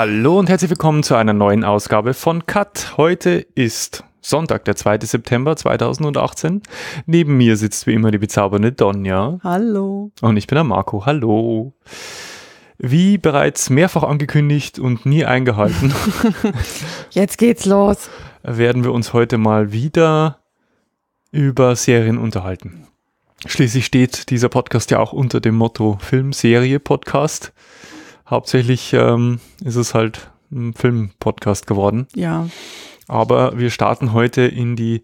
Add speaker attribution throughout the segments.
Speaker 1: Hallo und herzlich willkommen zu einer neuen Ausgabe von Cut. Heute ist Sonntag, der 2. September 2018. Neben mir sitzt wie immer die bezaubernde Donja.
Speaker 2: Hallo.
Speaker 1: Und ich bin der Marco. Hallo. Wie bereits mehrfach angekündigt und nie eingehalten.
Speaker 2: Jetzt geht's
Speaker 1: los. Werden wir uns heute mal wieder über Serien unterhalten. Schließlich steht dieser Podcast ja auch unter dem Motto Film-Serie-Podcast hauptsächlich ähm, ist es halt ein Filmpodcast geworden. Ja. Aber wir starten heute in die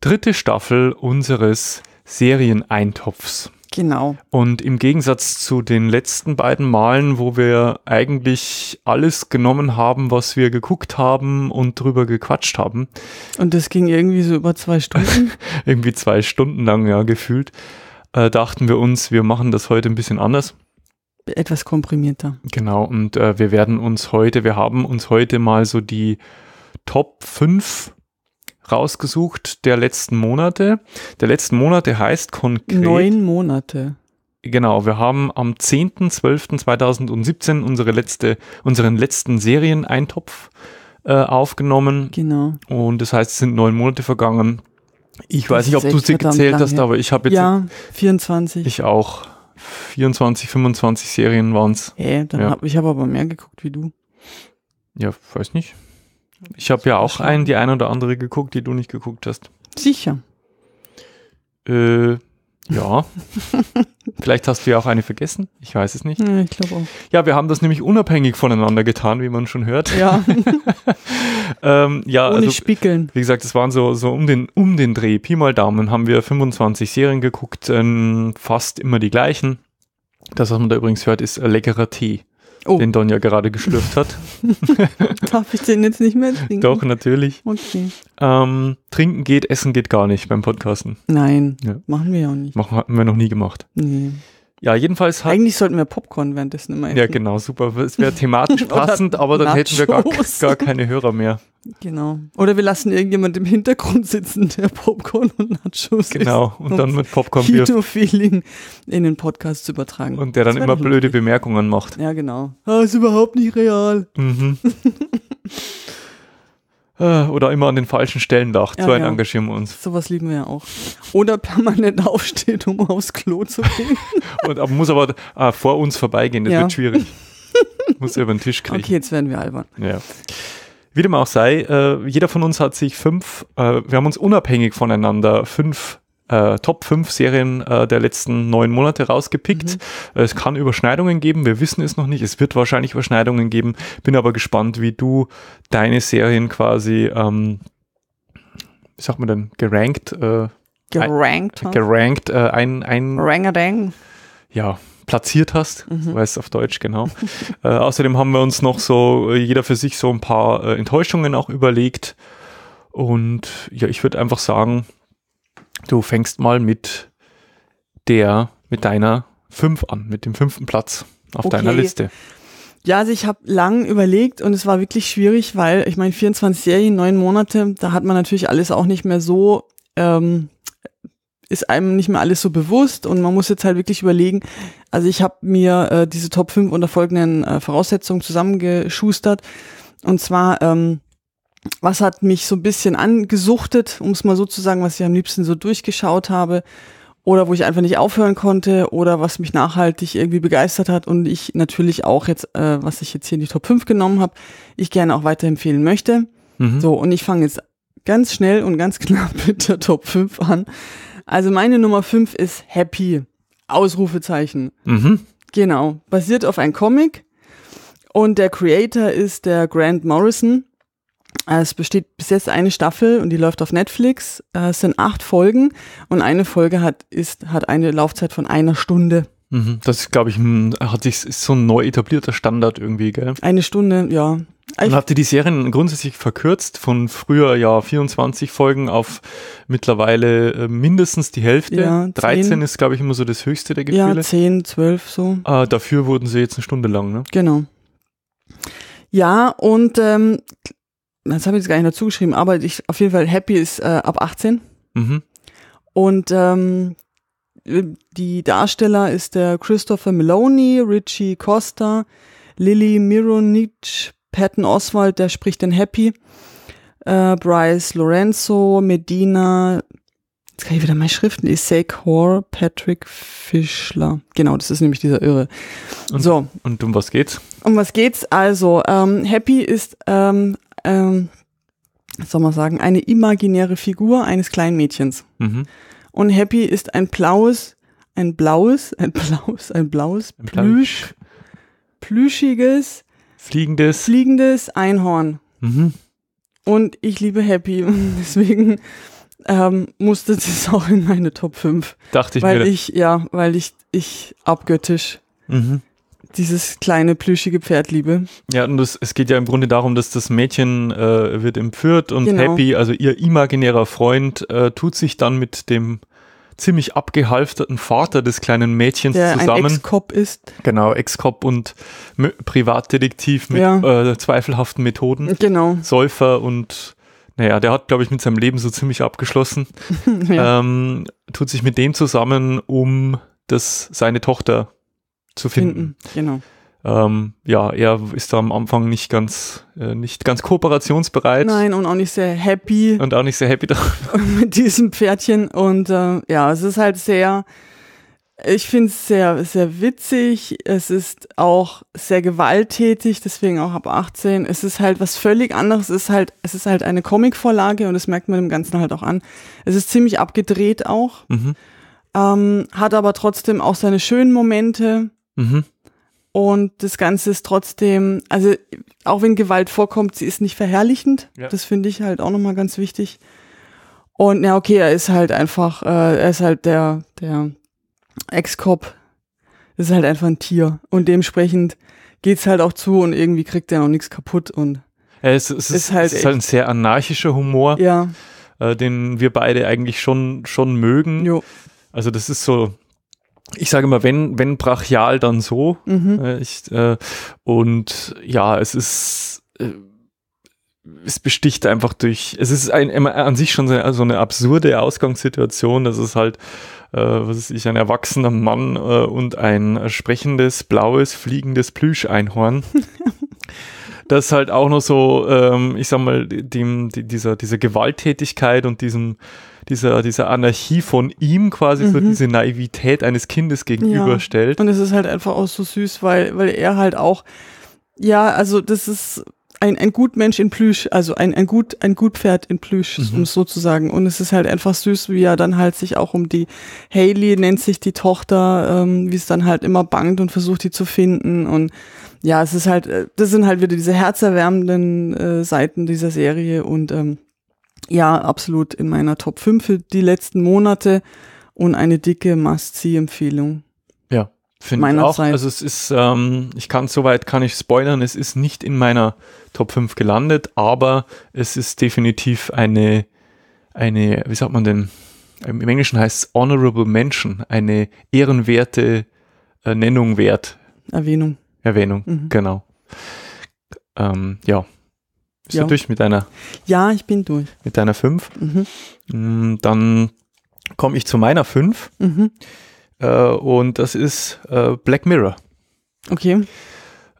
Speaker 1: dritte Staffel unseres Serieneintopfs. Genau. Und im Gegensatz zu den letzten beiden Malen, wo wir eigentlich alles genommen haben, was wir geguckt haben und drüber gequatscht
Speaker 2: haben. Und das ging irgendwie so über zwei
Speaker 1: Stunden? irgendwie zwei Stunden lang, ja, gefühlt. Äh, dachten wir uns, wir machen das heute ein bisschen anders
Speaker 2: etwas komprimierter.
Speaker 1: Genau, und äh, wir werden uns heute, wir haben uns heute mal so die Top 5 rausgesucht der letzten Monate. Der letzten Monate heißt konkret. Neun
Speaker 2: Monate.
Speaker 1: Genau, wir haben am 10.12.2017 unsere letzte, unseren letzten Serieneintopf äh, aufgenommen. Genau. Und das heißt, es sind neun Monate vergangen. Ich das weiß nicht, ob du sie gezählt hast, aber ich habe jetzt. Ja,
Speaker 2: 24. Ich
Speaker 1: auch. 24, 25 Serien waren es. Äh, dann ja. hab,
Speaker 2: ich habe aber mehr geguckt wie du.
Speaker 1: Ja, weiß nicht. Ich habe ja auch einen, die ein oder andere geguckt, die du nicht geguckt hast. Sicher. Äh, ja. Vielleicht hast du ja auch eine vergessen. Ich weiß es nicht. ich glaube auch. Ja, wir haben das nämlich unabhängig voneinander getan, wie man schon hört. Ja. ähm, ja Ohne also, Spiegeln. Wie gesagt, es waren so, so um, den, um den Dreh. Pi mal Daumen haben wir 25 Serien geguckt, ähm, fast immer die gleichen. Das, was man da übrigens hört, ist leckerer Tee oh. den Donja gerade geschlürft hat.
Speaker 2: Darf ich den jetzt nicht mehr trinken? Doch, natürlich. Okay.
Speaker 1: Ähm, trinken geht, essen geht gar nicht beim Podcasten.
Speaker 2: Nein, ja. machen wir ja auch nicht.
Speaker 1: Machen, hatten wir noch nie gemacht.
Speaker 2: Nee. Ja, jedenfalls hat. Eigentlich sollten wir Popcorn währenddessen immer essen. Ja, genau, super.
Speaker 1: Es wäre thematisch passend, aber dann Nachos. hätten wir gar, gar keine Hörer mehr.
Speaker 2: Genau. Oder wir lassen irgendjemand im Hintergrund sitzen, der Popcorn und Nachos Genau, und, und dann mit Popcorn Kino-Feeling in den Podcast zu übertragen. Und der dann immer blöde Bemerkungen macht. Ja, genau. Ah, ist überhaupt nicht real. Mhm. Äh,
Speaker 1: oder immer an den falschen Stellen lacht. Ja, so ein ja. engagieren uns.
Speaker 2: Sowas lieben wir ja auch. Oder permanent aufsteht, um aufs Klo zu gehen.
Speaker 1: Und aber muss aber ah, vor uns vorbeigehen, das ja. wird schwierig. muss über den Tisch kriegen. Okay, jetzt werden wir albern. Ja. Wie dem auch sei, äh, jeder von uns hat sich fünf, äh, wir haben uns unabhängig voneinander fünf äh, Top 5 Serien äh, der letzten neun Monate rausgepickt. Mhm. Äh, es kann Überschneidungen geben, wir wissen es noch nicht. Es wird wahrscheinlich Überschneidungen geben. Bin aber gespannt, wie du deine Serien quasi, ähm, wie sagt man denn, gerankt? Äh, gerankt. Ein, gerankt, ne? äh, ein, ein. Rangadang. Ja, platziert hast, mhm. weiß auf Deutsch genau. äh, außerdem haben wir uns noch so äh, jeder für sich so ein paar äh, Enttäuschungen auch überlegt und ja, ich würde einfach sagen, Du fängst mal mit der, mit deiner 5 an, mit dem fünften Platz auf okay. deiner Liste.
Speaker 2: Ja, also ich habe lang überlegt und es war wirklich schwierig, weil ich meine, 24 Serien, neun Monate, da hat man natürlich alles auch nicht mehr so, ähm, ist einem nicht mehr alles so bewusst und man muss jetzt halt wirklich überlegen, also ich habe mir äh, diese Top 5 unter folgenden äh, Voraussetzungen zusammengeschustert. Und zwar ähm, was hat mich so ein bisschen angesuchtet, um es mal so zu sagen, was ich am liebsten so durchgeschaut habe oder wo ich einfach nicht aufhören konnte oder was mich nachhaltig irgendwie begeistert hat und ich natürlich auch jetzt, äh, was ich jetzt hier in die Top 5 genommen habe, ich gerne auch weiterempfehlen möchte. Mhm. So, und ich fange jetzt ganz schnell und ganz knapp mit der Top 5 an. Also meine Nummer 5 ist Happy. Ausrufezeichen. Mhm. Genau. Basiert auf einem Comic. Und der Creator ist der Grant Morrison. Äh, es besteht bis jetzt eine Staffel und die läuft auf Netflix. Äh, es sind acht Folgen und eine Folge hat, ist, hat eine Laufzeit von einer Stunde.
Speaker 1: Mhm. das ist, glaube ich, ein, hat sich so ein neu etablierter Standard irgendwie, gell? Eine Stunde,
Speaker 2: ja. Ich habt
Speaker 1: ihr die Serien grundsätzlich verkürzt von früher ja 24 Folgen auf mittlerweile äh, mindestens die Hälfte? Ja, 13 ist, glaube ich, immer so das höchste der Gefühle. Ja,
Speaker 2: 10, 12 so.
Speaker 1: Ah, dafür wurden sie jetzt eine Stunde lang, ne?
Speaker 2: Genau. Ja, und ähm, das habe ich jetzt gar nicht dazu geschrieben, aber ich auf jeden Fall Happy ist äh, ab 18. Mhm. Und ähm, die Darsteller ist der Christopher Maloney, Richie Costa, Lily Mironich, Patton Oswald, der spricht den Happy, äh, Bryce Lorenzo, Medina, jetzt kann ich wieder meine Schriften, Isaac Hoare, Patrick Fischler. Genau, das ist nämlich dieser Irre. Und, so.
Speaker 1: Und um was geht's?
Speaker 2: Um was geht's? Also, ähm, Happy ist ähm, ähm, soll man sagen, eine imaginäre Figur eines kleinen Mädchens. Mhm. Und Happy ist ein blaues, ein blaues, ein blaues, ein blaues, ein Plüsch, plüschiges, fliegendes, fliegendes Einhorn. Mhm. Und ich liebe Happy, und deswegen ähm, musste das auch in meine Top 5. Dachte ich weil mir. Weil ich, ja, weil ich, ich abgöttisch. Mhm dieses kleine plüschige Pferd liebe.
Speaker 1: Ja, und das, es geht ja im Grunde darum, dass das Mädchen äh, wird entführt und genau. Happy, also ihr imaginärer Freund, äh, tut sich dann mit dem ziemlich abgehalfterten Vater des kleinen Mädchens Der zusammen. Der Ex-Cop ist. Genau, Ex-Cop und M Privatdetektiv mit ja. äh, zweifelhaften Methoden. Genau. Säufer und naja, der hat, glaube ich, mit seinem Leben so ziemlich abgeschlossen. ja. ähm, tut sich mit dem zusammen, um das seine Tochter zu finden. finden genau. Ähm, ja, er ist da am Anfang nicht ganz, äh, nicht ganz kooperationsbereit. Nein,
Speaker 2: und auch nicht sehr happy. Und auch nicht sehr happy mit diesem Pferdchen. Und äh, ja, es ist halt sehr, ich finde es sehr, sehr witzig. Es ist auch sehr gewalttätig, deswegen auch ab 18. Es ist halt was völlig anderes. Es ist halt, es ist halt eine Comicvorlage und das merkt man dem Ganzen halt auch an. Es ist ziemlich abgedreht auch, mhm. ähm, hat aber trotzdem auch seine schönen Momente. Mhm. Und das Ganze ist trotzdem, also auch wenn Gewalt vorkommt, sie ist nicht verherrlichend. Ja. Das finde ich halt auch nochmal ganz wichtig. Und ja, okay, er ist halt einfach, äh, er ist halt der, der Ex-Cop. Ist halt einfach ein Tier. Und dementsprechend geht es halt auch zu und irgendwie kriegt er noch nichts kaputt und. Ja, es, es, ist, ist, halt es ist halt ein
Speaker 1: sehr anarchischer Humor, ja. äh, den wir beide eigentlich schon, schon mögen. Jo. Also das ist so, ich sage immer, wenn, wenn brachial, dann so. Mhm. Äh, ich, äh, und ja, es ist, äh, es besticht einfach durch, es ist ein, an sich schon so eine, so eine absurde Ausgangssituation, dass es halt, äh, was ist ich, ein erwachsener Mann äh, und ein sprechendes, blaues, fliegendes Plüscheinhorn. das halt auch noch so, ähm, ich sag mal, dem, die, dieser, dieser Gewalttätigkeit und diesem, dieser, dieser Anarchie von ihm quasi mhm. so diese Naivität eines Kindes gegenüberstellt. Ja. Und
Speaker 2: es ist halt einfach auch so süß, weil, weil er halt auch, ja, also das ist ein, ein Gutmensch in Plüsch, also ein, ein, Gut, ein Gutpferd in Plüsch, mhm. um es so zu sagen. Und es ist halt einfach süß, wie er dann halt sich auch um die Haley nennt sich die Tochter, ähm, wie es dann halt immer bangt und versucht, die zu finden. Und ja, es ist halt, äh, das sind halt wieder diese herzerwärmenden äh, Seiten dieser Serie und ähm, ja, absolut in meiner Top 5 für die letzten Monate und eine dicke Must-See-Empfehlung. Ja, finde ich auch.
Speaker 1: Zeit. Also es ist, ähm, ich kann, soweit kann ich spoilern, es ist nicht in meiner Top 5 gelandet, aber es ist definitiv eine, eine, wie sagt man denn, im Englischen heißt es Honorable Mention, eine ehrenwerte äh, Nennung wert. Erwähnung. Erwähnung, mhm. genau. Ähm, ja, bist ja. du durch mit deiner?
Speaker 2: Ja, ich bin durch.
Speaker 1: Mit deiner 5. Mhm. Mm, dann komme ich zu meiner 5. Mhm. Äh, und das ist äh, Black Mirror. Okay.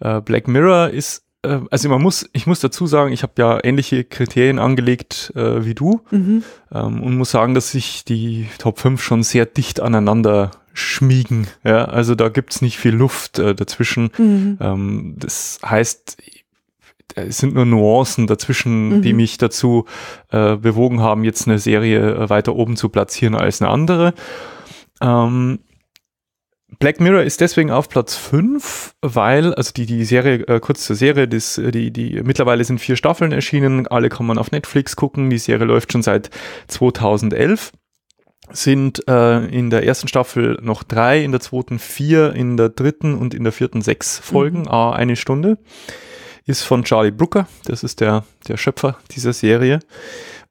Speaker 1: Äh, Black Mirror ist, äh, also man muss, ich muss dazu sagen, ich habe ja ähnliche Kriterien angelegt äh, wie du mhm. ähm, und muss sagen, dass sich die Top 5 schon sehr dicht aneinander schmiegen. Ja? Also da gibt es nicht viel Luft äh, dazwischen. Mhm. Ähm, das heißt, äh, es sind nur Nuancen dazwischen, mhm. die mich dazu äh, bewogen haben, jetzt eine Serie äh, weiter oben zu platzieren als eine andere. Ähm, Black Mirror ist deswegen auf Platz 5, weil, also die, die Serie, äh, kurz zur Serie, das, äh, die, die, mittlerweile sind vier Staffeln erschienen, alle kann man auf Netflix gucken, die Serie läuft schon seit 2011, sind äh, in der ersten Staffel noch drei, in der zweiten vier, in der dritten und in der vierten sechs Folgen, mhm. Ah, eine Stunde ist von Charlie Brooker. Das ist der, der Schöpfer dieser Serie.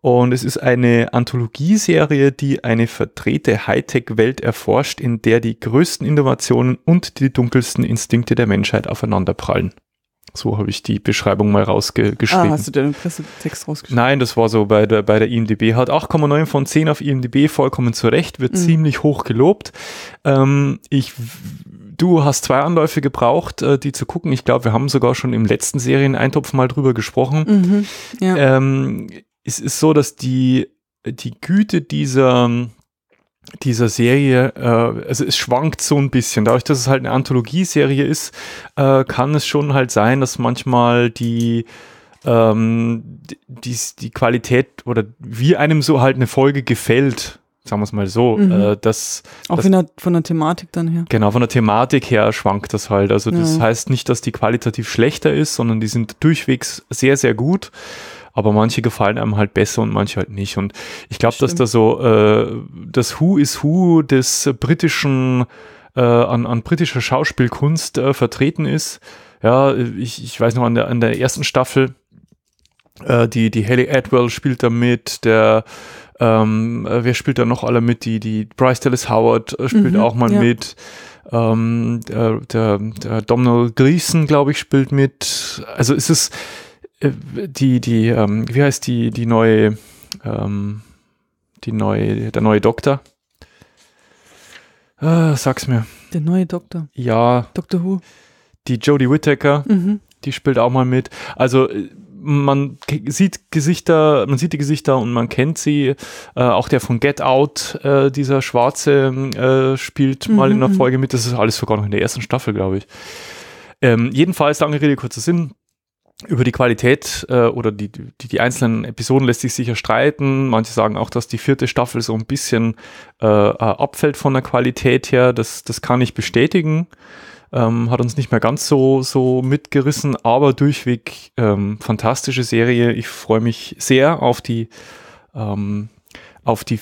Speaker 1: Und es ist eine Anthologieserie, die eine verdrehte Hightech-Welt erforscht, in der die größten Innovationen und die dunkelsten Instinkte der Menschheit aufeinanderprallen. So habe ich die Beschreibung mal ah, rausgeschrieben. Ah, hast
Speaker 2: du den Pressetext rausgeschrieben?
Speaker 1: Nein, das war so bei der, bei der IMDb. Hat 8,9 von 10 auf IMDb, vollkommen zurecht, wird mhm. ziemlich hoch gelobt. Ähm, ich Du hast zwei Anläufe gebraucht, äh, die zu gucken. Ich glaube, wir haben sogar schon im letzten Serieneintopf mal drüber gesprochen. Mhm, ja. ähm, es ist so, dass die, die Güte dieser, dieser Serie, äh, also es schwankt so ein bisschen. Dadurch, dass es halt eine Anthologieserie ist, äh, kann es schon halt sein, dass manchmal die die, ähm, die, die Qualität oder wie einem so halt eine Folge gefällt, sagen wir es mal so. Äh, mhm. Äh, das, Auch das, der,
Speaker 2: von der Thematik dann her.
Speaker 1: Genau, von der Thematik her schwankt das halt. Also das ja. heißt nicht, dass die qualitativ schlechter ist, sondern die sind durchwegs sehr, sehr gut. Aber manche gefallen einem halt besser und manche halt nicht. Und ich glaube, dass da so äh, das Who is Who des britischen, äh, an, an britischer Schauspielkunst äh, vertreten ist. Ja, ich, ich weiß noch, an der, an der ersten Staffel, äh, die, die Haley Atwell spielt da mit, der ähm, äh, wer spielt da noch alle mit? Die, die Bryce Dallas Howard äh, spielt mhm, auch mal ja. mit. Ähm, der, der, der Domhnall Gleeson, glaube ich, spielt mit. Also ist es äh, die, die, ähm, wie heißt die, die neue, ähm, die neue, der neue Doktor? Ah, sag's mir.
Speaker 2: Der neue Doktor.
Speaker 1: Ja. Doctor Who. Die Jodie Whittaker, mhm. die spielt auch mal mit. Also man sieht Gesichter, man sieht die Gesichter und man kennt sie. Äh, auch der von Get Out, äh, dieser Schwarze, äh, spielt mal in einer mhm. Folge mit. Das ist alles sogar noch in der ersten Staffel, glaube ich. Ähm, jedenfalls, lange Rede, kurzer Sinn. Über die Qualität äh, oder die, die, die, einzelnen Episoden lässt sich sicher streiten. Manche sagen auch, dass die vierte Staffel so ein bisschen äh, abfällt von der Qualität her. Das, das kann ich bestätigen. Ähm, hat uns nicht mehr ganz so, so mitgerissen, aber durchweg ähm, fantastische Serie. Ich freue mich sehr auf die, ähm, auf die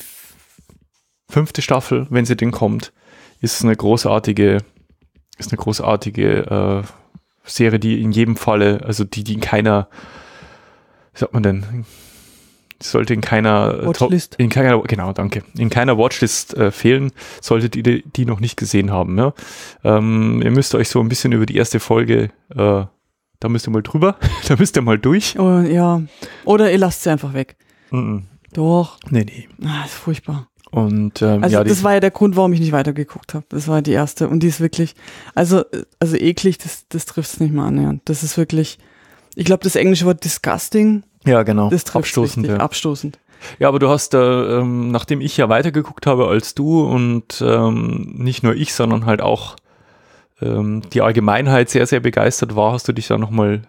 Speaker 1: fünfte Staffel, wenn sie denn kommt. Ist eine großartige, ist eine großartige äh, Serie, die in jedem Falle, also die, die in keiner, wie sagt man denn, sollte in keiner Watchlist. in keiner genau danke in keiner Watchlist äh, fehlen solltet ihr die, noch nicht gesehen haben ja? ähm, ihr müsst euch so ein bisschen über die erste Folge äh, da müsst ihr mal drüber da müsst ihr mal durch
Speaker 2: oh, ja oder ihr lasst sie einfach weg mm -mm. doch nee nee ah, ist furchtbar und ähm, also ja, das war ja der Grund, warum ich nicht weitergeguckt habe. Das war die erste und die ist wirklich, also also eklig, das das trifft es nicht mal annähernd. Ja. Das ist wirklich, ich glaube, das englische Wort disgusting ja, genau. Das abstoßend. Richtig, ja. Abstoßend.
Speaker 1: Ja, aber du hast, äh, ähm, nachdem ich ja weitergeguckt habe als du und ähm, nicht nur ich, sondern halt auch ähm, die Allgemeinheit sehr, sehr begeistert war, hast du dich da nochmal.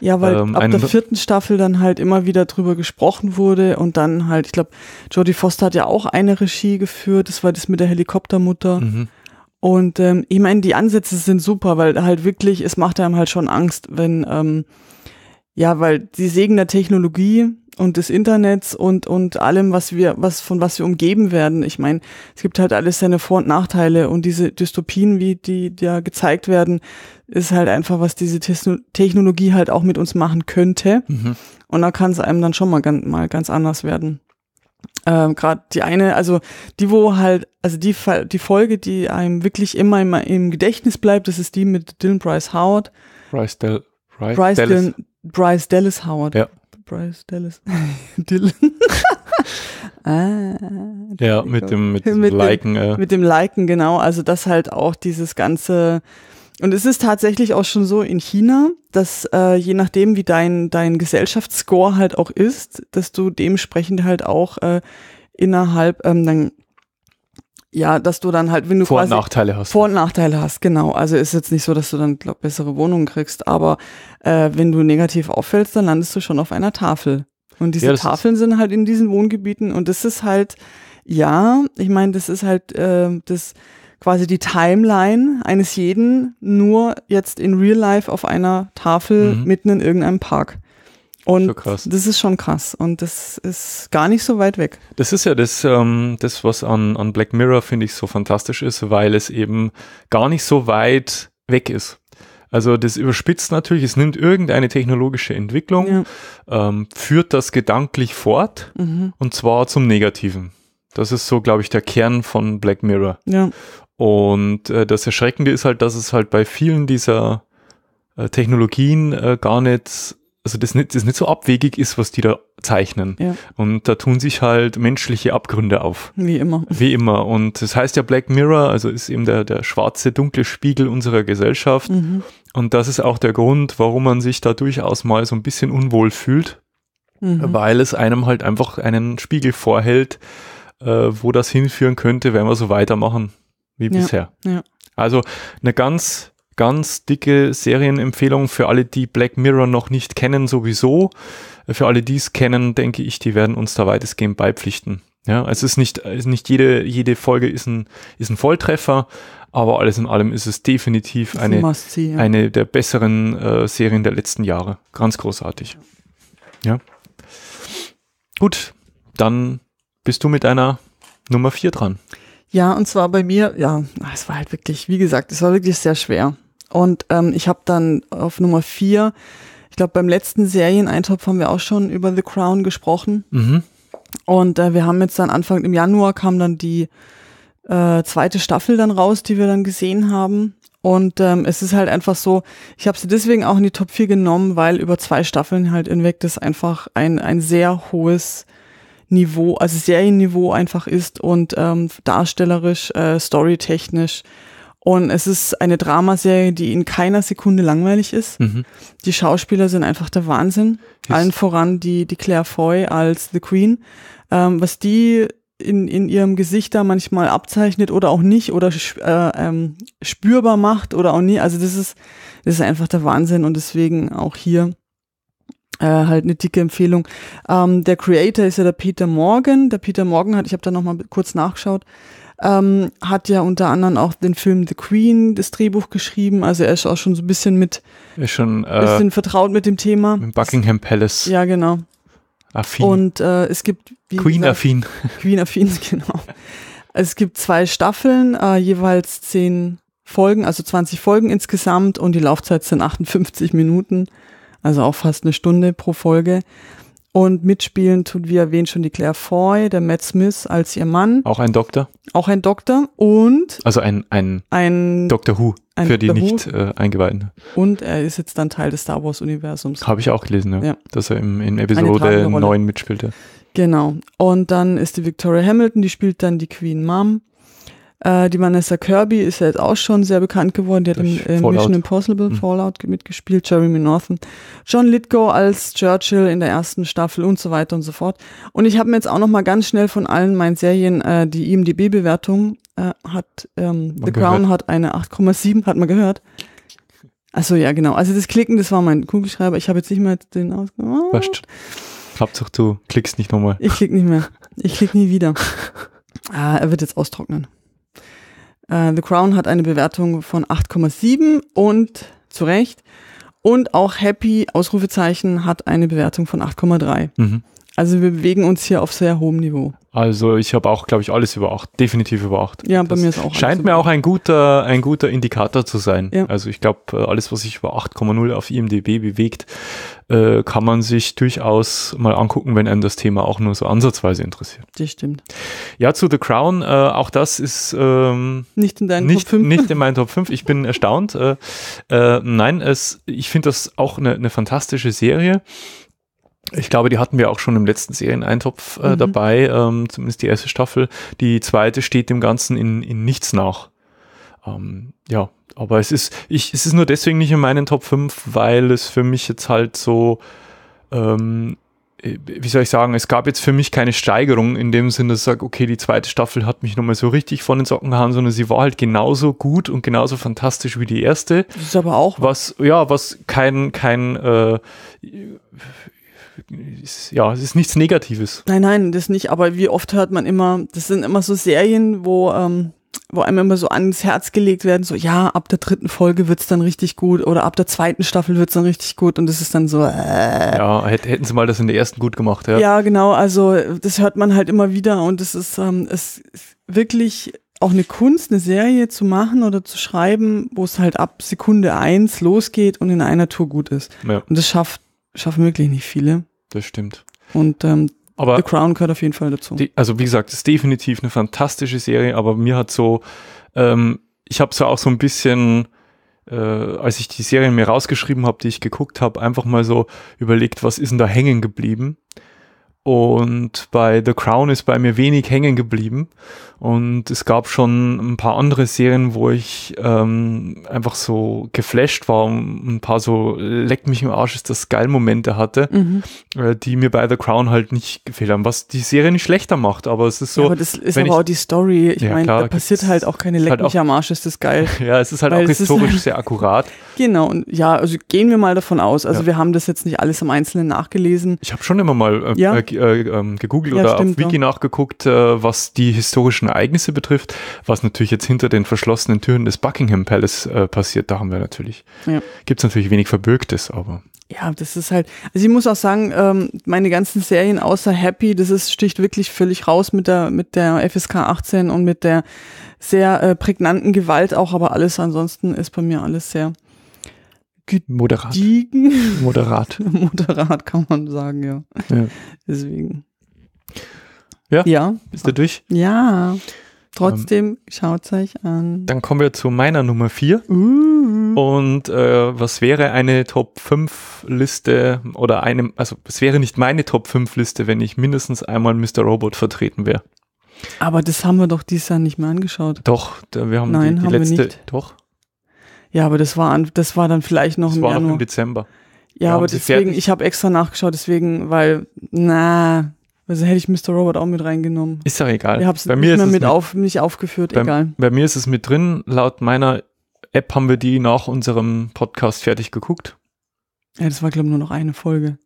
Speaker 1: Ja, weil ähm, ab der vierten
Speaker 2: Staffel dann halt immer wieder drüber gesprochen wurde und dann halt, ich glaube, Jodie Foster hat ja auch eine Regie geführt, das war das mit der Helikoptermutter. Mhm. Und ähm, ich meine, die Ansätze sind super, weil halt wirklich, es macht einem halt schon Angst, wenn ähm, ja, weil die Segen der Technologie und des Internets und, und allem, was wir, was, von was wir umgeben werden. Ich meine, es gibt halt alles seine Vor- und Nachteile und diese Dystopien, wie die ja gezeigt werden, ist halt einfach, was diese Technologie halt auch mit uns machen könnte. Mhm. Und da kann es einem dann schon mal ganz, mal ganz anders werden. Ähm, Gerade die eine, also die, wo halt, also die, die Folge, die einem wirklich immer im, im Gedächtnis bleibt, das ist die mit Dylan Bryce Howard. Bryce Del Bryce, Price Dallas. Dylan, Bryce Dallas Howard. Ja. Bryce Dallas. Dylan. ah, ja, mit dem, mit, mit dem Liken. Äh. Mit dem Liken, genau. Also das halt auch dieses ganze. Und es ist tatsächlich auch schon so in China, dass äh, je nachdem, wie dein, dein Gesellschaftsscore halt auch ist, dass du dementsprechend halt auch äh, innerhalb, ähm, dann ja, dass du dann halt, wenn du Vor- und Nachteile hast. Vor- und Nachteile hast, genau. Also ist jetzt nicht so, dass du dann glaub, bessere Wohnungen kriegst, aber äh, wenn du negativ auffällst, dann landest du schon auf einer Tafel. Und diese ja, Tafeln sind halt in diesen Wohngebieten und das ist halt, ja, ich meine, das ist halt äh, das quasi die Timeline eines jeden, nur jetzt in Real Life auf einer Tafel mhm. mitten in irgendeinem Park. Und das ist schon krass und das ist gar nicht so weit weg.
Speaker 1: Das ist ja das, ähm, das was an, an Black Mirror finde ich so fantastisch ist, weil es eben gar nicht so weit weg ist. Also das überspitzt natürlich, es nimmt irgendeine technologische Entwicklung, ja. ähm, führt das gedanklich fort mhm. und zwar zum Negativen. Das ist so, glaube ich, der Kern von Black Mirror. Ja. Und äh, das Erschreckende ist halt, dass es halt bei vielen dieser äh, Technologien äh, gar nicht also das nicht, das nicht so abwegig ist, was die da zeichnen. Ja. Und da tun sich halt menschliche Abgründe auf. Wie immer. Wie immer. Und das heißt ja Black Mirror, also ist eben der, der schwarze, dunkle Spiegel unserer Gesellschaft. Mhm. Und das ist auch der Grund, warum man sich da durchaus mal so ein bisschen unwohl fühlt, mhm. weil es einem halt einfach einen Spiegel vorhält, äh, wo das hinführen könnte, wenn wir so weitermachen wie ja. bisher. Ja. Also eine ganz Ganz dicke Serienempfehlung für alle, die Black Mirror noch nicht kennen, sowieso. Für alle, die es kennen, denke ich, die werden uns da weitestgehend beipflichten. Ja, es ist nicht, ist nicht jede, jede Folge ist ein, ist ein Volltreffer, aber alles in allem ist es definitiv ist eine, ein eine der besseren äh, Serien der letzten Jahre. Ganz großartig. Ja. Gut, dann bist du mit einer Nummer 4 dran.
Speaker 2: Ja, und zwar bei mir, ja, es war halt wirklich, wie gesagt, es war wirklich sehr schwer. Und ähm, ich habe dann auf Nummer vier, ich glaube beim letzten Serieneintopf haben wir auch schon über The Crown gesprochen. Mhm. Und äh, wir haben jetzt dann Anfang im Januar kam dann die äh, zweite Staffel dann raus, die wir dann gesehen haben. Und ähm, es ist halt einfach so, ich habe sie deswegen auch in die Top 4 genommen, weil über zwei Staffeln halt hinweg das einfach ein, ein sehr hohes Niveau, also Serienniveau einfach ist und ähm, darstellerisch, äh, storytechnisch. Und es ist eine Dramaserie, die in keiner Sekunde langweilig ist. Mhm. Die Schauspieler sind einfach der Wahnsinn. Ist Allen voran die, die Claire Foy als The Queen. Ähm, was die in, in ihrem Gesicht da manchmal abzeichnet oder auch nicht oder äh, ähm, spürbar macht oder auch nie. Also das ist, das ist einfach der Wahnsinn und deswegen auch hier äh, halt eine dicke Empfehlung. Ähm, der Creator ist ja der Peter Morgan. Der Peter Morgan hat, ich habe da nochmal kurz nachgeschaut, ähm, hat ja unter anderem auch den Film The Queen, das Drehbuch geschrieben. Also er ist auch schon so ein bisschen mit, ist schon äh, bisschen vertraut mit dem Thema. Mit
Speaker 1: Buckingham Palace.
Speaker 2: Ja, genau. Affin. Und äh, es gibt wie Queen-affin. Queen-affin, genau. es gibt zwei Staffeln, äh, jeweils zehn Folgen, also 20 Folgen insgesamt und die Laufzeit sind 58 Minuten, also auch fast eine Stunde pro Folge. Und mitspielen tut, wie erwähnt, schon die Claire Foy, der Matt Smith als ihr Mann.
Speaker 1: Auch ein Doktor.
Speaker 2: Auch ein Doktor und.
Speaker 1: Also ein, ein, ein Doctor Who ein für Doctor die nicht äh, Eingeweihten.
Speaker 2: Und er ist jetzt dann Teil des Star Wars-Universums. Habe ich auch gelesen, ja. ja. Dass er im, in Episode 9 mitspielte. Genau. Und dann ist die Victoria Hamilton, die spielt dann die Queen Mom. Äh, die Vanessa Kirby ist ja jetzt auch schon sehr bekannt geworden. Die hat im äh, Mission Impossible mhm. Fallout mitgespielt. Jeremy Northam, John Lithgow als Churchill in der ersten Staffel und so weiter und so fort. Und ich habe mir jetzt auch noch mal ganz schnell von allen meinen Serien äh, die IMDb-Bewertung äh, hat. Ähm, The gehört. Crown hat eine 8,7, hat man gehört. Achso, ja, genau. Also das Klicken, das war mein Kugelschreiber. Ich habe jetzt nicht mehr den ausgemacht. Ah. Passt.
Speaker 1: Hauptsache du klickst nicht nochmal.
Speaker 2: Ich klick nicht mehr. Ich klick nie wieder. Ah, er wird jetzt austrocknen. Äh, The Crown hat eine Bewertung von 8,7 und zu Recht. Und auch Happy Ausrufezeichen hat eine Bewertung von 8,3. Mhm. Also wir bewegen uns hier auf sehr hohem Niveau.
Speaker 1: Also ich habe auch, glaube ich, alles über 8, definitiv über 8.
Speaker 2: Ja, das bei mir ist auch. Scheint
Speaker 1: mir auch ein guter, ein guter Indikator zu sein. Ja. Also ich glaube, äh, alles, was sich über 8,0 auf IMDB bewegt, äh, kann man sich durchaus mal angucken, wenn einem das Thema auch nur so ansatzweise interessiert. Das stimmt. Ja, zu The Crown, äh, auch das ist ähm, nicht in deinen nicht, Top 5. Nicht in meinen Top 5. Ich bin erstaunt. Äh, äh, nein, es, ich finde das auch eine ne fantastische Serie ich glaube, die hatten wir auch schon im letzten Serieneintopf äh, mhm. dabei, ähm, zumindest die erste Staffel. Die zweite steht dem Ganzen in, in nichts nach. Ähm, ja, aber es ist, ich, es ist nur deswegen nicht in meinen Top 5, weil es für mich jetzt halt so, ähm, äh, wie soll ich sagen, es gab jetzt für mich keine Steigerung in dem Sinne, dass ich sage, okay, die zweite Staffel hat mich nochmal so richtig von den Socken gehauen, sondern sie war halt genauso gut und genauso fantastisch wie die erste. Das ist aber auch. Was, ja, was kein, kein, äh, ja, es ist nichts Negatives.
Speaker 2: Nein, nein, das nicht. Aber wie oft hört man immer, das sind immer so Serien, wo, ähm, wo einem immer so ans Herz gelegt werden, so ja, ab der dritten Folge wird's dann richtig gut oder ab der zweiten Staffel wird's dann richtig gut und das ist dann so. Äh.
Speaker 1: Ja, hätten sie mal das in der ersten gut gemacht, ja.
Speaker 2: Ja, genau, also das hört man halt immer wieder und es ist, ähm, es ist wirklich auch eine Kunst, eine Serie zu machen oder zu schreiben, wo es halt ab Sekunde eins losgeht und in einer Tour gut ist. Ja. Und das schafft schaffen wirklich nicht viele. Das stimmt. Und ähm,
Speaker 1: aber The Crown gehört auf jeden Fall dazu. Die, also wie gesagt, ist definitiv eine fantastische Serie, aber mir hat so, ähm, ich habe so auch so ein bisschen, äh, als ich die Serien mir rausgeschrieben habe, die ich geguckt habe, einfach mal so überlegt, was ist denn da hängen geblieben? Und bei The Crown ist bei mir wenig hängen geblieben. Und es gab schon ein paar andere Serien, wo ich ähm, einfach so geflasht war und ein paar so leck mich im Arsch ist das geil Momente hatte, mhm. äh, die mir bei The Crown halt nicht gefehlt haben, was die Serie nicht schlechter macht, aber es ist so. Ja, aber das ist aber ich, auch die Story. Ich ja, meine, da
Speaker 2: passiert halt auch keine leck halt auch, mich am Arsch ist das geil.
Speaker 1: ja, es ist halt auch historisch sehr akkurat.
Speaker 2: Genau, und ja, also gehen wir mal davon aus. Also ja. wir haben das jetzt nicht alles im Einzelnen nachgelesen. Ich habe schon immer mal äh, äh,
Speaker 1: äh ähm, gegoogelt oder stimmt, auf Wiki nachgeguckt, äh, was die historischen politischen Ereignisse betrifft, was natürlich jetzt hinter den verschlossenen Türen des Buckingham Palace äh, passiert, da haben wir natürlich, ja. gibt es natürlich wenig Verbürgtes, aber.
Speaker 2: Ja, das ist halt, also ich muss auch sagen, ähm, meine ganzen Serien außer Happy, das ist, sticht wirklich völlig raus mit der, mit der FSK 18 und mit der sehr äh, prägnanten Gewalt auch, aber alles ansonsten ist bei mir alles sehr
Speaker 1: moderat. Moderat.
Speaker 2: Moderat kann man sagen, ja. ja. Deswegen. Ja? Ja. Bist du durch? Ja. Ähm, Trotzdem ähm, schaut euch an.
Speaker 1: Dann kommen wir zu meiner Nummer 4. Uh. Und äh, was wäre eine Top 5 Liste oder eine, also es wäre nicht meine Top 5 Liste, wenn ich mindestens einmal Mr. Robot vertreten wäre.
Speaker 2: Aber das haben wir doch dieses Jahr nicht mehr angeschaut. Doch, wir haben Nein, die, die haben letzte. Wir nicht. Doch. Ja, aber das war, an, das war dann vielleicht noch das im war Januar. Noch im Dezember. Ja, wir aber deswegen, ich habe extra nachgeschaut, deswegen, weil, na, also hätte ich Mr. Robot auch mit reingenommen. Ist doch egal. Ich habe es nicht ist mit, auf, nicht aufgeführt, bei, egal.
Speaker 1: Bei mir ist es mit drin. Laut meiner App haben wir die nach unserem Podcast fertig geguckt.
Speaker 2: Ja, das war, glaube ich, nur noch eine Folge.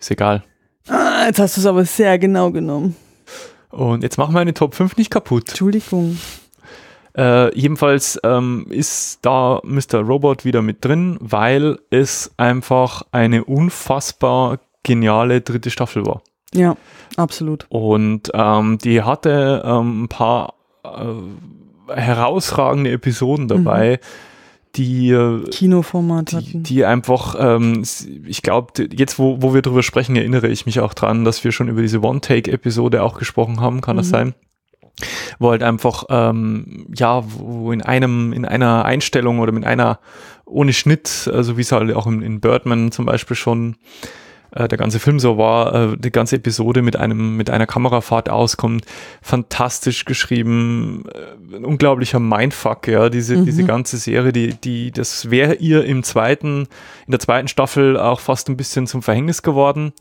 Speaker 2: Ist egal. Ah, jetzt hast du es aber sehr genau genommen.
Speaker 1: Und jetzt machen wir eine Top 5 nicht kaputt. Entschuldigung. Äh, jedenfalls ähm, ist da Mr. Robot wieder mit drin, weil es einfach eine unfassbar geniale dritte Staffel war.
Speaker 2: Ja, absolut.
Speaker 1: Und ähm, die hatte ähm, ein paar äh, herausragende Episoden mhm. dabei.
Speaker 2: Mhm. Die, äh, Kinoformat die,
Speaker 1: die einfach, ähm, ich glaube, jetzt wo, wo wir drüber sprechen, erinnere ich mich auch dran, dass wir schon über diese One-Take-Episode auch gesprochen haben, kann mhm. das sein? wo halt einfach ähm, ja wo in einem in einer Einstellung oder mit einer ohne Schnitt, also wie es halt auch in, in Birdman zum Beispiel schon äh, der ganze Film so war, äh, die ganze Episode mit einem, mit einer Kamerafahrt auskommt, fantastisch geschrieben, äh, unglaublicher Mindfuck, ja, diese, mhm. diese ganze Serie, die, die, das wäre ihr im zweiten, in der zweiten Staffel auch fast ein bisschen zum Verhängnis geworden.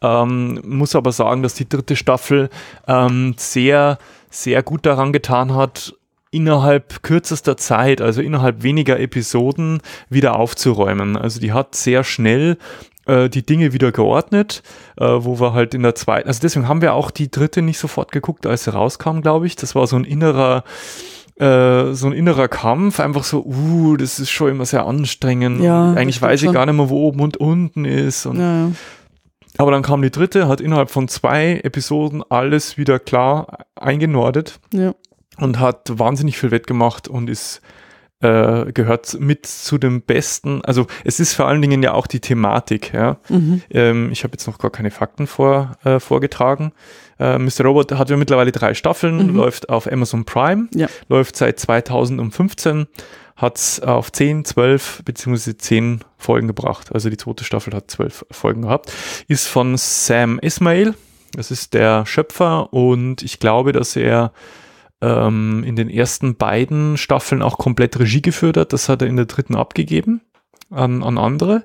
Speaker 1: Ähm, muss aber sagen, dass die dritte Staffel ähm, sehr, sehr gut daran getan hat, innerhalb kürzester Zeit, also innerhalb weniger Episoden, wieder aufzuräumen. Also die hat sehr schnell äh, die Dinge wieder geordnet, äh, wo wir halt in der zweiten, also deswegen haben wir auch die dritte nicht sofort geguckt, als sie rauskam, glaube ich. Das war so ein innerer, äh, so ein innerer Kampf, einfach so, uh, das ist schon immer sehr anstrengend. Ja, Eigentlich weiß ich schon. gar nicht mehr, wo oben und unten ist. Und ja, Aber dann kam die dritte, hat innerhalb von zwei Episoden alles wieder klar eingenordet ja. und hat wahnsinnig viel wettgemacht und ist äh, gehört mit zu dem Besten. Also es ist vor allen Dingen ja auch die Thematik. Ja? Mhm. Ähm, ich habe jetzt noch gar keine Fakten vor, äh, vorgetragen. Äh, Mr. Robot hat ja mittlerweile drei Staffeln, mhm. läuft auf Amazon Prime, ja. läuft seit 2015, hat es auf 10, 12 beziehungsweise 10 Folgen gebracht. Also die zweite Staffel hat 12 Folgen gehabt. Ist von Sam Ismail. Das ist der Schöpfer und ich glaube, dass er ähm, in den ersten beiden Staffeln auch komplett Regie geführt hat. Das hat er in der dritten abgegeben an, an andere.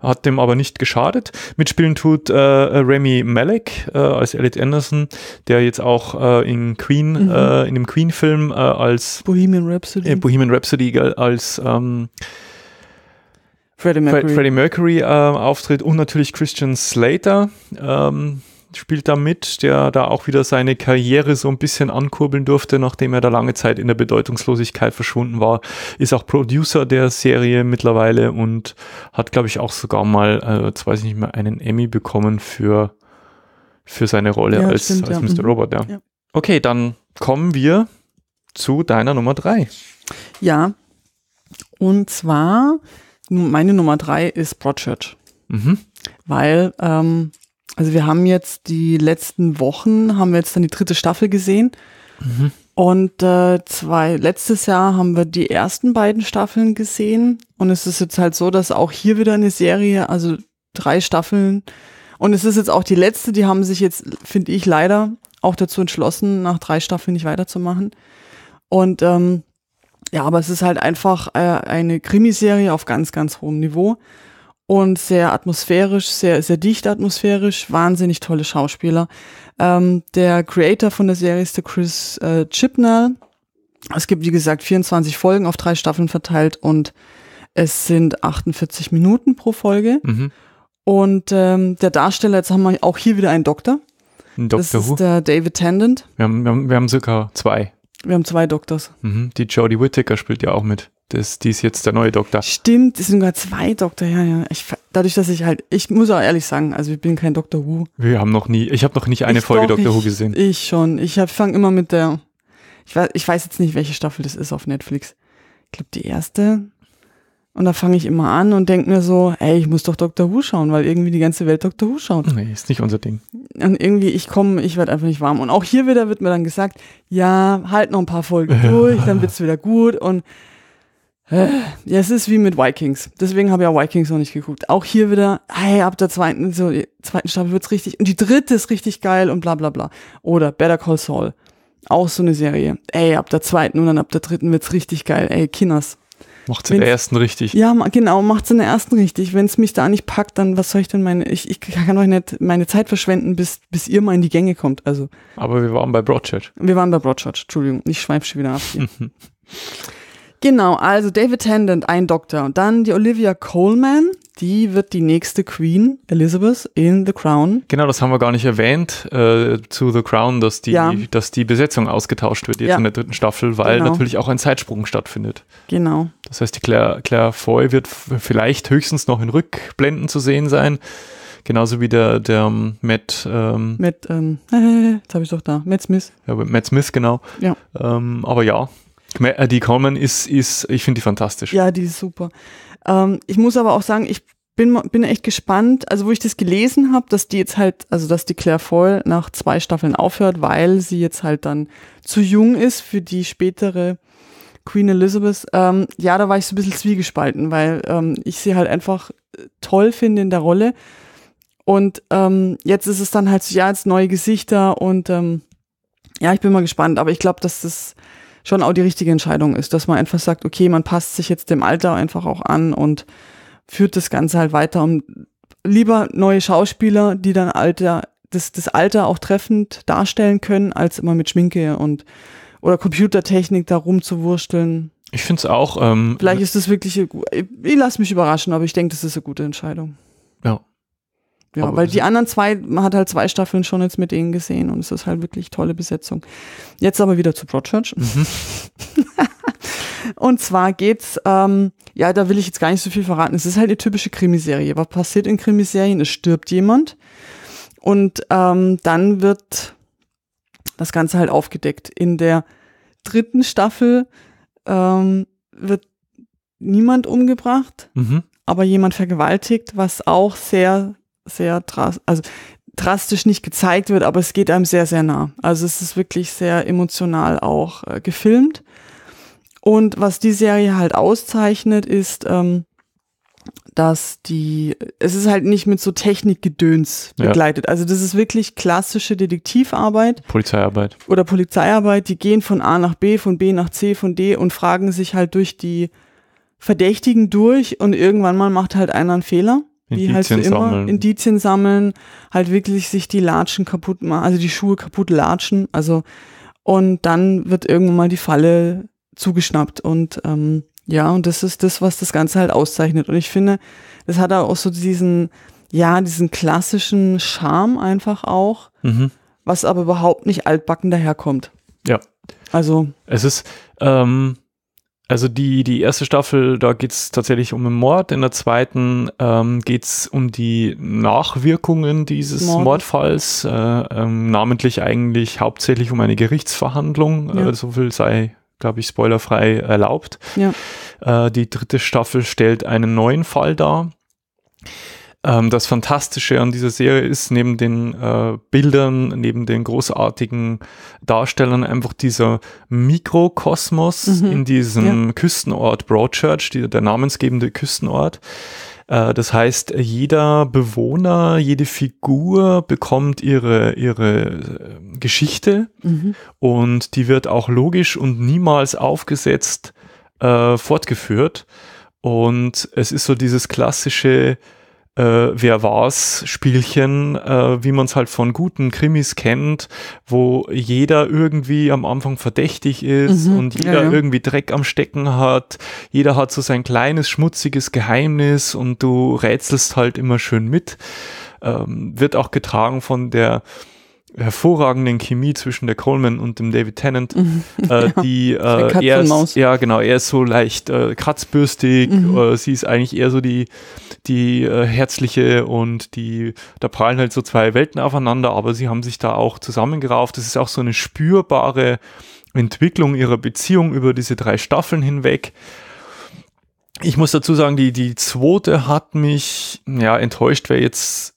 Speaker 1: Hat dem aber nicht geschadet. Mitspielen tut äh, Remy Malek äh, als Elliot Anderson, der jetzt auch äh, in Queen, mhm. äh, in dem Queen-Film äh, als Bohemian Rhapsody, äh, Bohemian Rhapsody als ähm, Freddie Mercury, Freddie Mercury äh, auftritt und natürlich Christian Slater, ähm, spielt da mit, der da auch wieder seine Karriere so ein bisschen ankurbeln durfte, nachdem er da lange Zeit in der Bedeutungslosigkeit verschwunden war. Ist auch Producer der Serie mittlerweile und hat, glaube ich, auch sogar mal, äh, jetzt weiß ich nicht mehr, einen Emmy bekommen für, für seine Rolle ja, als, stimmt, als ja. Mr. Mhm. Robot. Ja. ja. Okay, dann kommen wir zu deiner Nummer 3.
Speaker 2: Ja, und zwar meine Nummer 3 ist Broadchurch. Mhm. Weil ähm, also wir haben jetzt die letzten Wochen, haben wir jetzt dann die dritte Staffel gesehen. Mhm. Und äh, zwei, letztes Jahr haben wir die ersten beiden Staffeln gesehen. Und es ist jetzt halt so, dass auch hier wieder eine Serie, also drei Staffeln. Und es ist jetzt auch die letzte, die haben sich jetzt, finde ich, leider auch dazu entschlossen, nach drei Staffeln nicht weiterzumachen. Und ähm, ja, aber es ist halt einfach äh, eine Krimiserie auf ganz, ganz hohem Niveau und sehr atmosphärisch, sehr, sehr dicht atmosphärisch, wahnsinnig tolle Schauspieler. Ähm, der Creator von der Serie ist der Chris äh, Chibnall. Es gibt, wie gesagt, 24 Folgen auf drei Staffeln verteilt und es sind 48 Minuten pro Folge. Mhm. Und ähm, der Darsteller, jetzt haben wir auch hier wieder einen Doktor. Ein Doktor das ist Who? der David Tennant.
Speaker 1: Wir haben, wir, haben, wir haben circa zwei.
Speaker 2: Wir haben zwei Doktors.
Speaker 1: Mhm, die Jodie Whittaker spielt ja auch mit. Das, die ist jetzt der neue Doktor.
Speaker 2: Stimmt, es sind sogar zwei Doktor, ja, ja. Ich, dadurch, dass ich halt, ich muss auch ehrlich sagen, also ich bin kein Doktor Who. Wir
Speaker 1: haben noch nie, ich habe noch nicht eine ich Folge Doktor Who gesehen.
Speaker 2: Ich schon. Ich fange immer mit der, ich weiß, ich weiß jetzt nicht, welche Staffel das ist auf Netflix. Ich glaube, die erste und da fange ich immer an und denke mir so, ey, ich muss doch Dr. Who schauen, weil irgendwie die ganze Welt Dr. Who schaut. Nee, ist nicht unser Ding. Und irgendwie, ich komme, ich werde einfach nicht warm. Und auch hier wieder wird mir dann gesagt, ja, halt noch ein paar Folgen durch, dann wird's wieder gut. Und äh, ja, es ist wie mit Vikings. Deswegen habe ich ja Vikings noch nicht geguckt. Auch hier wieder, hey, ab der zweiten, so, zweiten Staffel wird's richtig. Und die dritte ist richtig geil und bla bla bla. Oder Better Call Saul. Auch so eine Serie. Ey, ab der zweiten und dann ab der dritten wird's richtig geil. Ey, Kinners, Macht's in der ersten richtig. Ja, genau, macht's in der ersten richtig. Wenn es mich da nicht packt, dann was soll ich denn meine, ich, ich kann euch nicht meine Zeit verschwenden, bis, bis ihr mal in die Gänge kommt. Also. Aber wir waren bei Broadchurch. Wir waren bei Broadchurch, Entschuldigung, ich schweife schon wieder ab hier. genau, also David Tennant, ein Doktor. Und dann die Olivia Coleman, die wird die nächste Queen, Elizabeth, in The Crown.
Speaker 1: Genau, das haben wir gar nicht erwähnt äh, zu The Crown, dass die, ja. dass die Besetzung ausgetauscht wird jetzt ja. in der dritten Staffel, weil genau. natürlich auch ein Zeitsprung stattfindet. Genau. Das heißt, die Claire, Claire Foy wird vielleicht höchstens noch in Rückblenden zu sehen sein. Genauso wie der, der um, ähm, Matt. Ähm,
Speaker 2: Matt, ähm, jetzt habe ich doch da. Matt Smith.
Speaker 1: Ja, Matt Smith, genau. Ja. Ähm, aber ja, äh, die Coleman ist, ist ich finde die fantastisch.
Speaker 2: Ja, die ist super. Ähm, ich muss aber auch sagen, ich bin, bin echt gespannt, also wo ich das gelesen habe, dass die jetzt halt, also dass die Claire Foy nach zwei Staffeln aufhört, weil sie jetzt halt dann zu jung ist für die spätere Queen Elizabeth. Ähm, ja, da war ich so ein bisschen zwiegespalten, weil ähm, ich sie halt einfach äh, toll finde in der Rolle. Und ähm, jetzt ist es dann halt so, ja, jetzt neue Gesichter und ähm, ja, ich bin mal gespannt, aber ich glaube, dass das schon auch die richtige Entscheidung ist, dass man einfach sagt, okay, man passt sich jetzt dem Alter einfach auch an und führt das Ganze halt weiter, um lieber neue Schauspieler, die dann Alter, das, das Alter auch treffend darstellen können, als immer mit Schminke und oder Computertechnik da rumzuwursteln.
Speaker 1: Ich finde es auch. Ähm, Vielleicht
Speaker 2: ist das wirklich, ich lasse mich überraschen, aber ich denke, das ist eine gute Entscheidung. Ja, Aber weil die anderen zwei, man hat halt zwei Staffeln schon jetzt mit denen gesehen und es ist halt wirklich tolle Besetzung. Jetzt aber wieder zu Broadchurch. Mhm. und zwar geht's, ähm, ja, da will ich jetzt gar nicht so viel verraten. Es ist halt eine typische Krimiserie. Was passiert in Krimiserien? Es stirbt jemand und ähm, dann wird das Ganze halt aufgedeckt. In der dritten Staffel ähm, wird niemand umgebracht, mhm. aber jemand vergewaltigt, was auch sehr sehr drastisch, also drastisch nicht gezeigt wird, aber es geht einem sehr, sehr nah. Also es ist wirklich sehr emotional auch äh, gefilmt. Und was die Serie halt auszeichnet, ist, ähm, dass die, es ist halt nicht mit so Technikgedöns begleitet. Ja. Also das ist wirklich klassische Detektivarbeit.
Speaker 1: Polizeiarbeit.
Speaker 2: Oder Polizeiarbeit, die gehen von A nach B, von B nach C, von D und fragen sich halt durch die Verdächtigen durch und irgendwann mal macht halt einer einen Fehler wie halt so immer, sammeln. Indizien sammeln, halt wirklich sich die Latschen kaputt machen, also die Schuhe kaputt latschen, also und dann wird irgendwann mal die Falle zugeschnappt und ähm, ja, und das ist das, was das Ganze halt auszeichnet. Und ich finde, das hat auch so diesen, ja, diesen klassischen Charme einfach auch, mhm. was aber überhaupt nicht altbacken daherkommt. Ja.
Speaker 1: Also. Es ist, ähm, also die, die erste Staffel, da geht es tatsächlich um den Mord. In der zweiten ähm, geht es um die Nachwirkungen dieses Mord. Mordfalls, äh, ähm, namentlich eigentlich hauptsächlich um eine Gerichtsverhandlung. Ja. Äh, so viel sei, glaube ich, spoilerfrei erlaubt. Ja. Äh, die dritte Staffel stellt einen neuen Fall dar. Ähm, das Fantastische an dieser Serie ist, neben den äh, Bildern, neben den großartigen Darstellern, einfach dieser Mikrokosmos mhm. in diesem ja. Küstenort Broadchurch, die, der namensgebende Küstenort. Äh, das heißt, jeder Bewohner, jede Figur bekommt ihre, ihre äh, Geschichte mhm. und die wird auch logisch und niemals aufgesetzt äh, fortgeführt. Und es ist so dieses klassische, äh, Wer war's Spielchen, äh, wie man es halt von guten Krimis kennt, wo jeder irgendwie am Anfang verdächtig ist mhm, und jeder ja, ja. irgendwie Dreck am Stecken hat. Jeder hat so sein kleines schmutziges Geheimnis und du rätselst halt immer schön mit. Ähm, wird auch getragen von der hervorragenden Chemie zwischen der Coleman und dem David Tennant, mhm. äh, die äh, er ist, ja genau, er ist so leicht äh, kratzbürstig, mhm. Äh, sie ist eigentlich eher so die die äh, herzliche und die da prallen halt so zwei Welten aufeinander, aber sie haben sich da auch zusammengerauft. Das ist auch so eine spürbare Entwicklung ihrer Beziehung über diese drei Staffeln hinweg. Ich muss dazu sagen, die die zweite hat mich ja enttäuscht, wer jetzt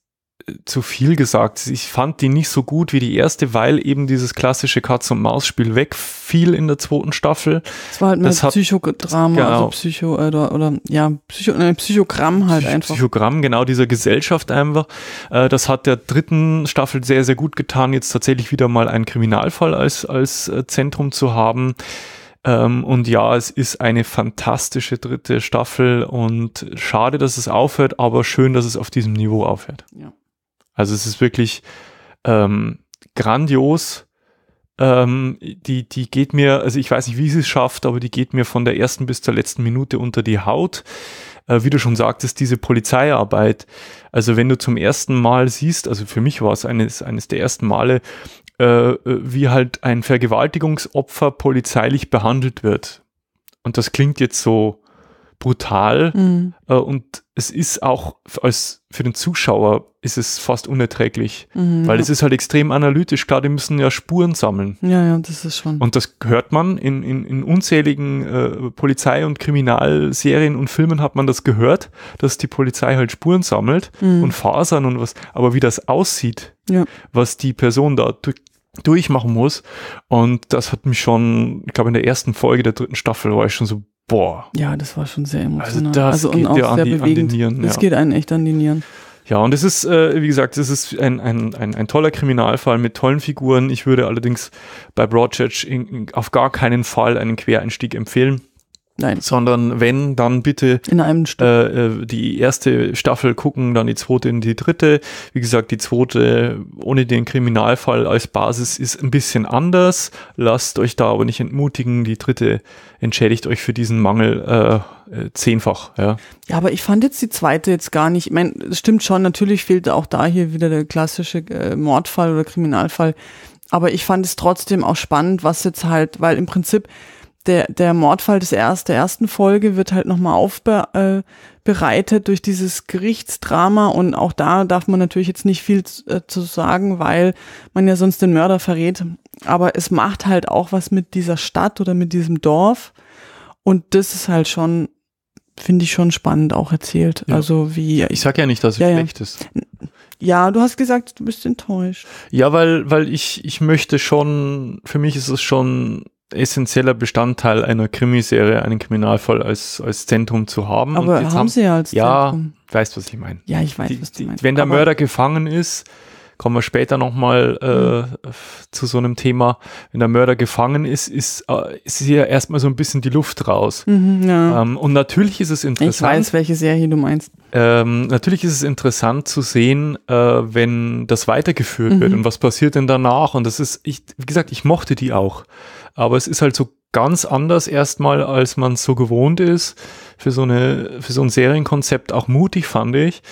Speaker 1: zu viel gesagt. Ich fand die nicht so gut wie die erste, weil eben dieses klassische Katz- und Maus-Spiel wegfiel in der zweiten Staffel. Es war halt mehr das Psychodrama,
Speaker 2: also genau. also Psycho, oder, oder ja, Psycho, äh, Psychogramm halt Psych einfach.
Speaker 1: Psychogramm, genau, dieser Gesellschaft einfach. Äh, das hat der dritten Staffel sehr, sehr gut getan, jetzt tatsächlich wieder mal einen Kriminalfall als, als äh, Zentrum zu haben. Ähm, und ja, es ist eine fantastische dritte Staffel und schade, dass es aufhört, aber schön, dass es auf diesem Niveau aufhört. Ja. Also es ist wirklich ähm, grandios. Ähm, die, die geht mir, also ich weiß nicht, wie sie es schafft, aber die geht mir von der ersten bis zur letzten Minute unter die Haut. Äh, wie du schon sagtest, diese Polizeiarbeit. Also wenn du zum ersten Mal siehst, also für mich war es eines, eines der ersten Male, äh, wie halt ein Vergewaltigungsopfer polizeilich behandelt wird. Und das klingt jetzt so brutal mhm. äh, und es ist auch als für den Zuschauer ist es fast unerträglich, mhm, weil ja. es ist halt extrem analytisch. Klar, die müssen ja Spuren sammeln. Ja, ja, das ist schon. Und das hört man in, in, in unzähligen äh, Polizei- und Kriminalserien und Filmen hat man das gehört, dass die Polizei halt Spuren sammelt mhm. und Fasern und was. Aber wie das aussieht, ja. was die Person da durch, durchmachen muss. Und das hat mich schon, ich glaube, in der ersten Folge der dritten Staffel war ich schon so boah.
Speaker 2: Ja, das war schon sehr emotional. Also, das also geht auch ja sehr die, bewegend. Nieren, das ja. geht einen echt an die Nieren.
Speaker 1: Ja, und es ist, äh, wie gesagt, es ist ein, ein, ein, ein, toller Kriminalfall mit tollen Figuren. Ich würde allerdings bei Broadchurch auf gar keinen Fall einen Quereinstieg empfehlen. Nein. Sondern wenn, dann bitte in einem äh, äh, die erste Staffel gucken, dann die zweite in die dritte. Wie gesagt, die zweite ohne den Kriminalfall als Basis ist ein bisschen anders. Lasst euch da aber nicht entmutigen. Die dritte entschädigt euch für diesen Mangel äh, äh zehnfach. Ja.
Speaker 2: ja, aber ich fand jetzt die zweite jetzt gar nicht. Ich meine, es stimmt schon, natürlich fehlt auch da hier wieder der klassische äh, Mordfall oder Kriminalfall. Aber ich fand es trotzdem auch spannend, was jetzt halt, weil im Prinzip der, der Mordfall des erst, der ersten Folge wird halt nochmal aufbereitet äh, durch dieses Gerichtsdrama und auch da darf man natürlich jetzt nicht viel zu, äh, zu sagen, weil man ja sonst den Mörder verrät. Aber es macht halt auch was mit dieser Stadt oder mit diesem Dorf und das ist halt schon, finde ich schon spannend auch erzählt. Ja. Also wie. Ich
Speaker 1: sag ja nicht, dass es ja, schlecht ja. ist.
Speaker 2: Ja, du hast gesagt, du bist enttäuscht. Ja, weil, weil ich, ich möchte
Speaker 1: schon, für mich ist es schon essentieller Bestandteil einer Krimiserie, einen Kriminalfall als, als Zentrum zu haben. Aber haben, haben sie ja als ja, Zentrum. Ja, weißt, du, was ich meine. Ja, ich weiß, die, was du meinst. Wenn der Aber Mörder gefangen ist, kommen wir später nochmal äh, mhm. zu so einem Thema. Wenn der Mörder gefangen ist, ist, äh, ist hier erstmal so ein bisschen die Luft raus. Mhm, ja. ähm, und natürlich ist es interessant. Ich weiß,
Speaker 2: welche Serie du meinst.
Speaker 1: Ähm, natürlich ist es interessant zu sehen, äh, wenn das weitergeführt mhm. wird und was passiert denn danach. Und das ist, ich, wie gesagt, ich mochte die auch. Aber es ist halt so ganz anders erstmal, als man so gewohnt ist. Für so, eine, für so ein Serienkonzept auch mutig, fand ich.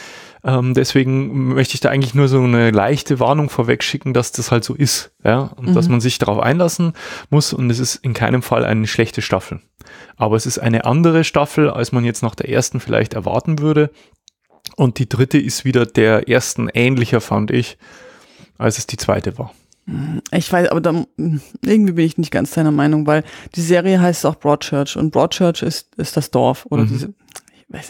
Speaker 1: Ähm, deswegen möchte ich da eigentlich nur so eine leichte Warnung vorweg schicken, dass das halt so ist. Ja? Und mhm. dass man sich darauf einlassen muss. Und es ist in keinem Fall eine schlechte Staffel. Aber es ist eine andere Staffel, als man jetzt nach der ersten vielleicht erwarten würde. Und die dritte ist wieder der ersten ähnlicher, fand ich, als es die zweite war.
Speaker 2: Ich weiß, aber da, irgendwie bin ich nicht ganz deiner Meinung, weil die Serie heißt auch Broadchurch und Broadchurch ist, ist das Dorf oder mhm. diese,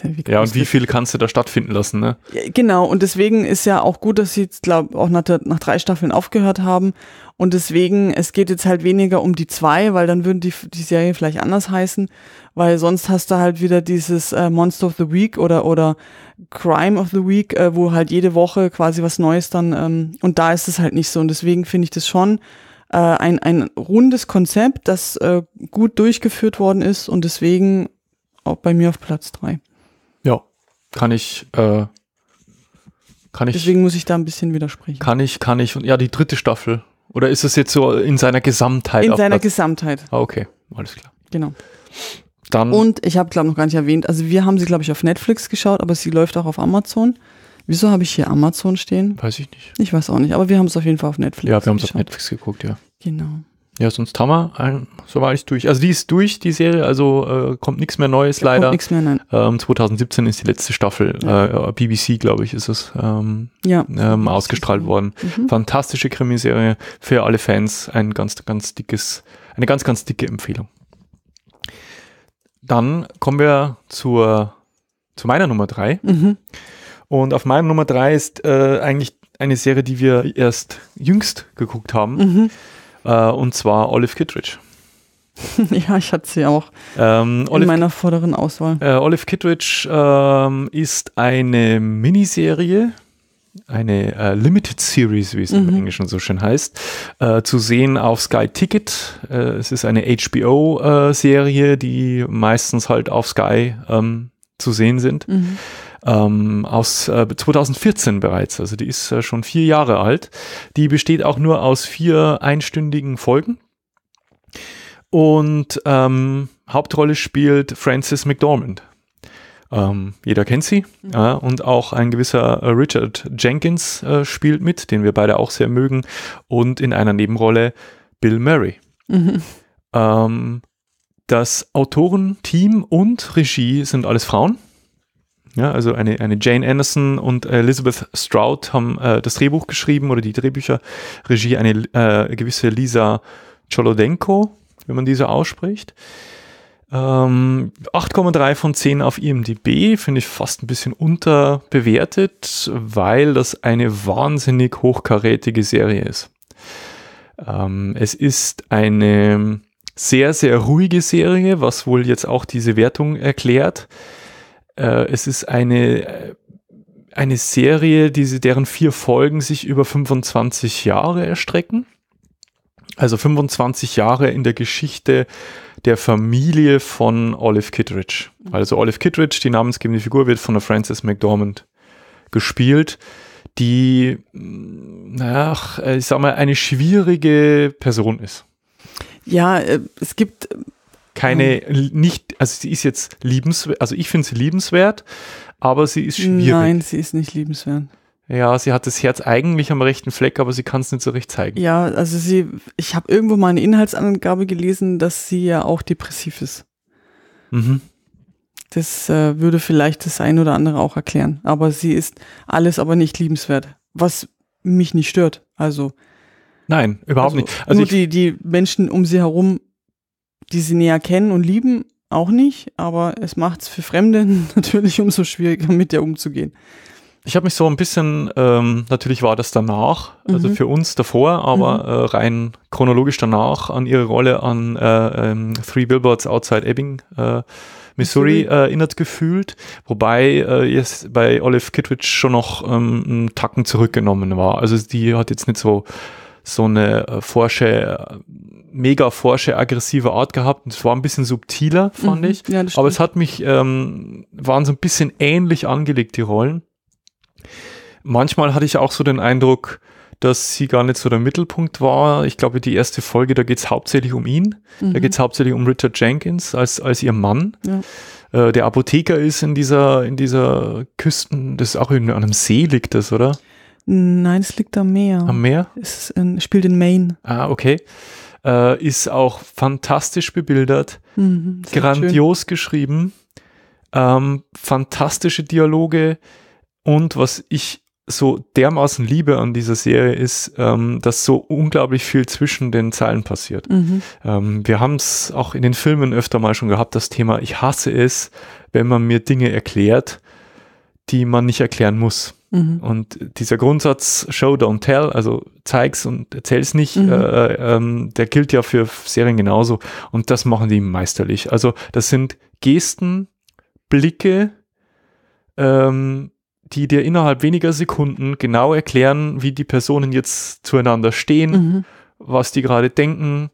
Speaker 2: nicht, ja, und wie
Speaker 1: viel kannst du da stattfinden lassen, ne?
Speaker 2: Genau, und deswegen ist ja auch gut, dass sie jetzt, glaube auch nach, der, nach drei Staffeln aufgehört haben. Und deswegen, es geht jetzt halt weniger um die zwei, weil dann würden die, die Serie vielleicht anders heißen, weil sonst hast du halt wieder dieses äh, Monster of the Week oder, oder Crime of the Week, äh, wo halt jede Woche quasi was Neues dann, ähm, und da ist es halt nicht so. Und deswegen finde ich das schon äh, ein, ein rundes Konzept, das äh, gut durchgeführt worden ist und deswegen auch bei mir auf Platz drei
Speaker 1: kann ich, äh, kann ich. Deswegen
Speaker 2: muss ich da ein bisschen widersprechen.
Speaker 1: Kann ich, kann ich. Und ja, die dritte Staffel. Oder ist es jetzt so in seiner Gesamtheit? In seiner Platz? Gesamtheit. Ah, okay, alles klar. Genau. Dann und
Speaker 2: ich habe, glaube noch gar nicht erwähnt, also wir haben sie, glaube ich, auf Netflix geschaut, aber sie läuft auch auf Amazon. Wieso habe ich hier Amazon stehen? Weiß ich nicht. Ich weiß auch nicht, aber wir haben es auf jeden Fall auf Netflix. Ja, wir haben es auf Netflix geguckt, ja. Genau.
Speaker 1: Ja, sonst haben wir, ein, so war ich durch. Also die ist durch, die Serie, also äh, kommt nichts mehr Neues ja, leider. Nichts mehr, nein. Ähm, 2017 ist die letzte Staffel, ja. äh, BBC glaube ich ist es, ähm, ja. ähm, ausgestrahlt mhm. worden. Mhm. Fantastische Krimiserie für alle Fans, ein ganz, ganz dickes, eine ganz, ganz dicke Empfehlung. Dann kommen wir zur, zu meiner Nummer 3. Mhm. Und auf meiner Nummer 3 ist äh, eigentlich eine Serie, die wir erst jüngst geguckt haben. Mhm. Äh, und zwar Olive Kittredge.
Speaker 2: ja, ich hatte sie auch
Speaker 1: ähm, Olive, in meiner
Speaker 2: vorderen Auswahl.
Speaker 1: Äh, Olive Kittredge ähm, ist eine Miniserie, eine äh, Limited Series, wie es mhm. im Englischen so schön heißt, äh, zu sehen auf Sky Ticket. Äh, es ist eine HBO-Serie, äh, die meistens halt auf Sky ähm, zu sehen sind. Mhm ähm, aus äh, 2014 bereits. Also die ist äh, schon vier Jahre alt. Die besteht auch nur aus vier einstündigen Folgen. Und ähm, Hauptrolle spielt Frances McDormand. Ähm, jeder kennt sie. Mhm. Ja, und auch ein gewisser äh, Richard Jenkins äh, spielt mit, den wir beide auch sehr mögen. Und in einer Nebenrolle Bill Murray. Mhm. Ähm, das Autorenteam und Regie sind alles Frauen. Ja, also eine, eine Jane Anderson und äh, Elizabeth Stroud haben äh, das Drehbuch geschrieben oder die Drehbücher. Regie eine äh, gewisse Lisa Cholodenko, wenn man diese ausspricht. Ähm, 8,3 von 10 auf IMDb finde ich fast ein bisschen unterbewertet, weil das eine wahnsinnig hochkarätige Serie ist. Ähm, es ist eine sehr, sehr ruhige Serie, was wohl jetzt auch diese Wertung erklärt. Äh, es ist eine, äh, eine Serie, diese, deren vier Folgen sich über 25 Jahre erstrecken. Also 25 Jahre in der Geschichte der Familie von Olive Kittredge. Also Olive Kittredge, die namensgebende Figur, wird von der Frances McDormand gespielt, die, mm, naja, ich sag mal, eine schwierige Person ist.
Speaker 2: Ja, äh, es gibt keine, mhm. nicht, also sie
Speaker 1: ist jetzt liebenswert, also ich finde sie liebenswert, aber sie ist schwierig. Nein,
Speaker 2: sie ist nicht liebenswert.
Speaker 1: Ja, sie hat das Herz eigentlich am rechten Fleck, aber sie kann es nicht so recht zeigen.
Speaker 2: Ja, also sie, ich habe irgendwo mal eine Inhaltsangabe gelesen, dass sie ja auch depressiv ist. Mhm. Das äh, würde vielleicht das ein oder andere auch erklären. Aber sie ist alles aber nicht liebenswert, was mich nicht stört. Also. Nein, überhaupt also nicht. Also nur die, die Menschen um sie herum die sie näher kennen und lieben, auch nicht, aber es macht es für Fremde natürlich umso schwieriger, mit der umzugehen. Ich habe mich so
Speaker 1: ein bisschen, ähm, natürlich war das danach, also mhm. also für uns davor, aber mhm. äh, rein chronologisch danach an ihre Rolle an äh, ähm, Three Billboards Outside Ebbing, äh, Missouri, mhm. erinnert gefühlt, wobei äh, jetzt bei Olive Kittredge schon noch ähm, einen Tacken zurückgenommen war. Also die hat jetzt nicht so so eine äh, forsche mega forsche, aggressive Art gehabt. Und es war ein bisschen subtiler, fand mhm, ich. Ja, Aber es hat mich, ähm, waren so ein bisschen ähnlich angelegt, die Rollen. Manchmal hatte ich auch so den Eindruck, dass sie gar nicht so der Mittelpunkt war. Ich glaube, die erste Folge, da geht es hauptsächlich um ihn. Mhm. Da geht es hauptsächlich um Richard Jenkins als, als ihr Mann. Ja äh, der Apotheker ist in dieser, in dieser Küsten, das ist auch in, einem See liegt das, oder?
Speaker 2: Nein, es liegt am Meer. Am Meer? Es in, spielt in Maine.
Speaker 1: Ah, okay äh, ist auch fantastisch bebildert, mhm, grandios schön. geschrieben, ähm, fantastische Dialoge und was ich so dermaßen liebe an dieser Serie ist, ähm, dass so unglaublich viel zwischen den Zeilen passiert. Mhm. Ähm, wir haben es auch in den Filmen öfter mal schon gehabt, das Thema, ich hasse es, wenn man mir Dinge erklärt, die man nicht erklären muss. Mhm. Und dieser Grundsatz Show, don't tell, also zeig's und erzähl's nicht, mhm. äh, ähm, der gilt ja für Serien genauso. Und das machen die meisterlich. Also das sind Gesten, Blicke, ähm, die dir innerhalb weniger Sekunden genau erklären, wie die Personen jetzt zueinander stehen, mhm. was die gerade denken,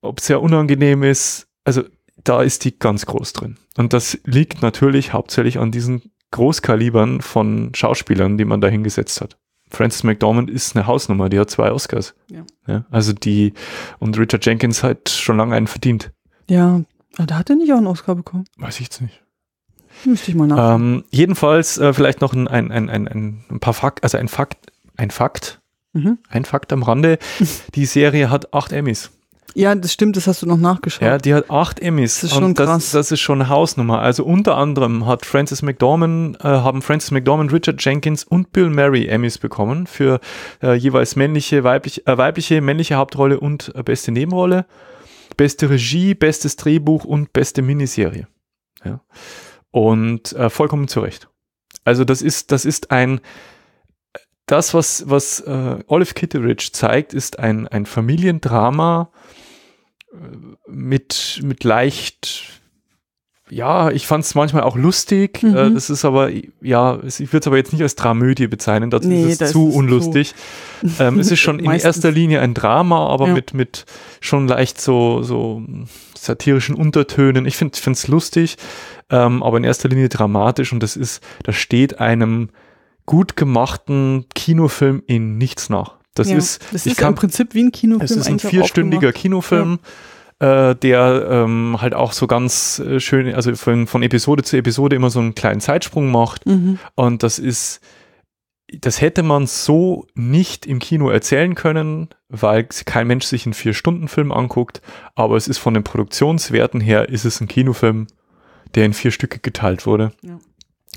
Speaker 1: ob es sehr unangenehm ist. Also da ist die ganz groß drin. Und das liegt natürlich hauptsächlich an diesen Großkalibern von Schauspielern, die man da hingesetzt hat. Frances McDormand ist eine Hausnummer, die hat zwei Oscars. Ja. ja. also die, und Richard Jenkins hat schon lange einen verdient.
Speaker 2: Ja, da hat er nicht auch einen Oscar bekommen.
Speaker 1: Weiß ich jetzt nicht.
Speaker 2: Müsste ich mal nach.
Speaker 1: Ähm, jedenfalls äh, vielleicht noch ein, ein, ein, ein, ein paar Fakt, also ein Fakt, ein Fakt, mhm. ein Fakt am Rande. Die Serie hat acht Emmys.
Speaker 2: Ja, das stimmt, das hast du noch nachgeschaut. Ja,
Speaker 1: die hat acht Emmys. Das ist schon das, krass. Das ist schon eine Hausnummer. Also unter anderem hat Francis McDormand, äh, haben Francis McDormand, Richard Jenkins und Bill Murray Emmys bekommen für äh, jeweils männliche, weiblich, äh, weibliche, männliche Hauptrolle und äh, beste Nebenrolle, beste Regie, bestes Drehbuch und beste Miniserie. Ja. Und äh, vollkommen zu Recht. Also das ist, das ist ein, das, was, was äh, Olive Kitteridge zeigt, ist ein, ein Familiendrama, mit, mit leicht, ja, ich fand es manchmal auch lustig. Äh, mhm. Äh, das ist aber, ja, ich würde es aber jetzt nicht als Dramödie bezeichnen, dazu nee, ist es zu ist unlustig. Zu ähm, es ist schon in erster Linie ein Drama, aber ja. mit, mit schon leicht so, so satirischen Untertönen. Ich finde es lustig, ähm, aber in erster Linie dramatisch und das ist, das steht einem gut gemachten Kinofilm in nichts nach. Das ja, ist, das ist kann, im Prinzip wie ein Kinofilm. Es ist ein vierstündiger Kinofilm. Ja. Äh, der ähm, halt auch so ganz äh, schön, also von, von, Episode zu Episode immer so einen kleinen Zeitsprung macht. Mhm. Und das ist, das hätte man so nicht im Kino erzählen können, weil kein Mensch sich einen Vier-Stunden-Film anguckt. Aber es ist von den Produktionswerten her, ist es ein Kinofilm, der in vier Stücke geteilt wurde. Ja.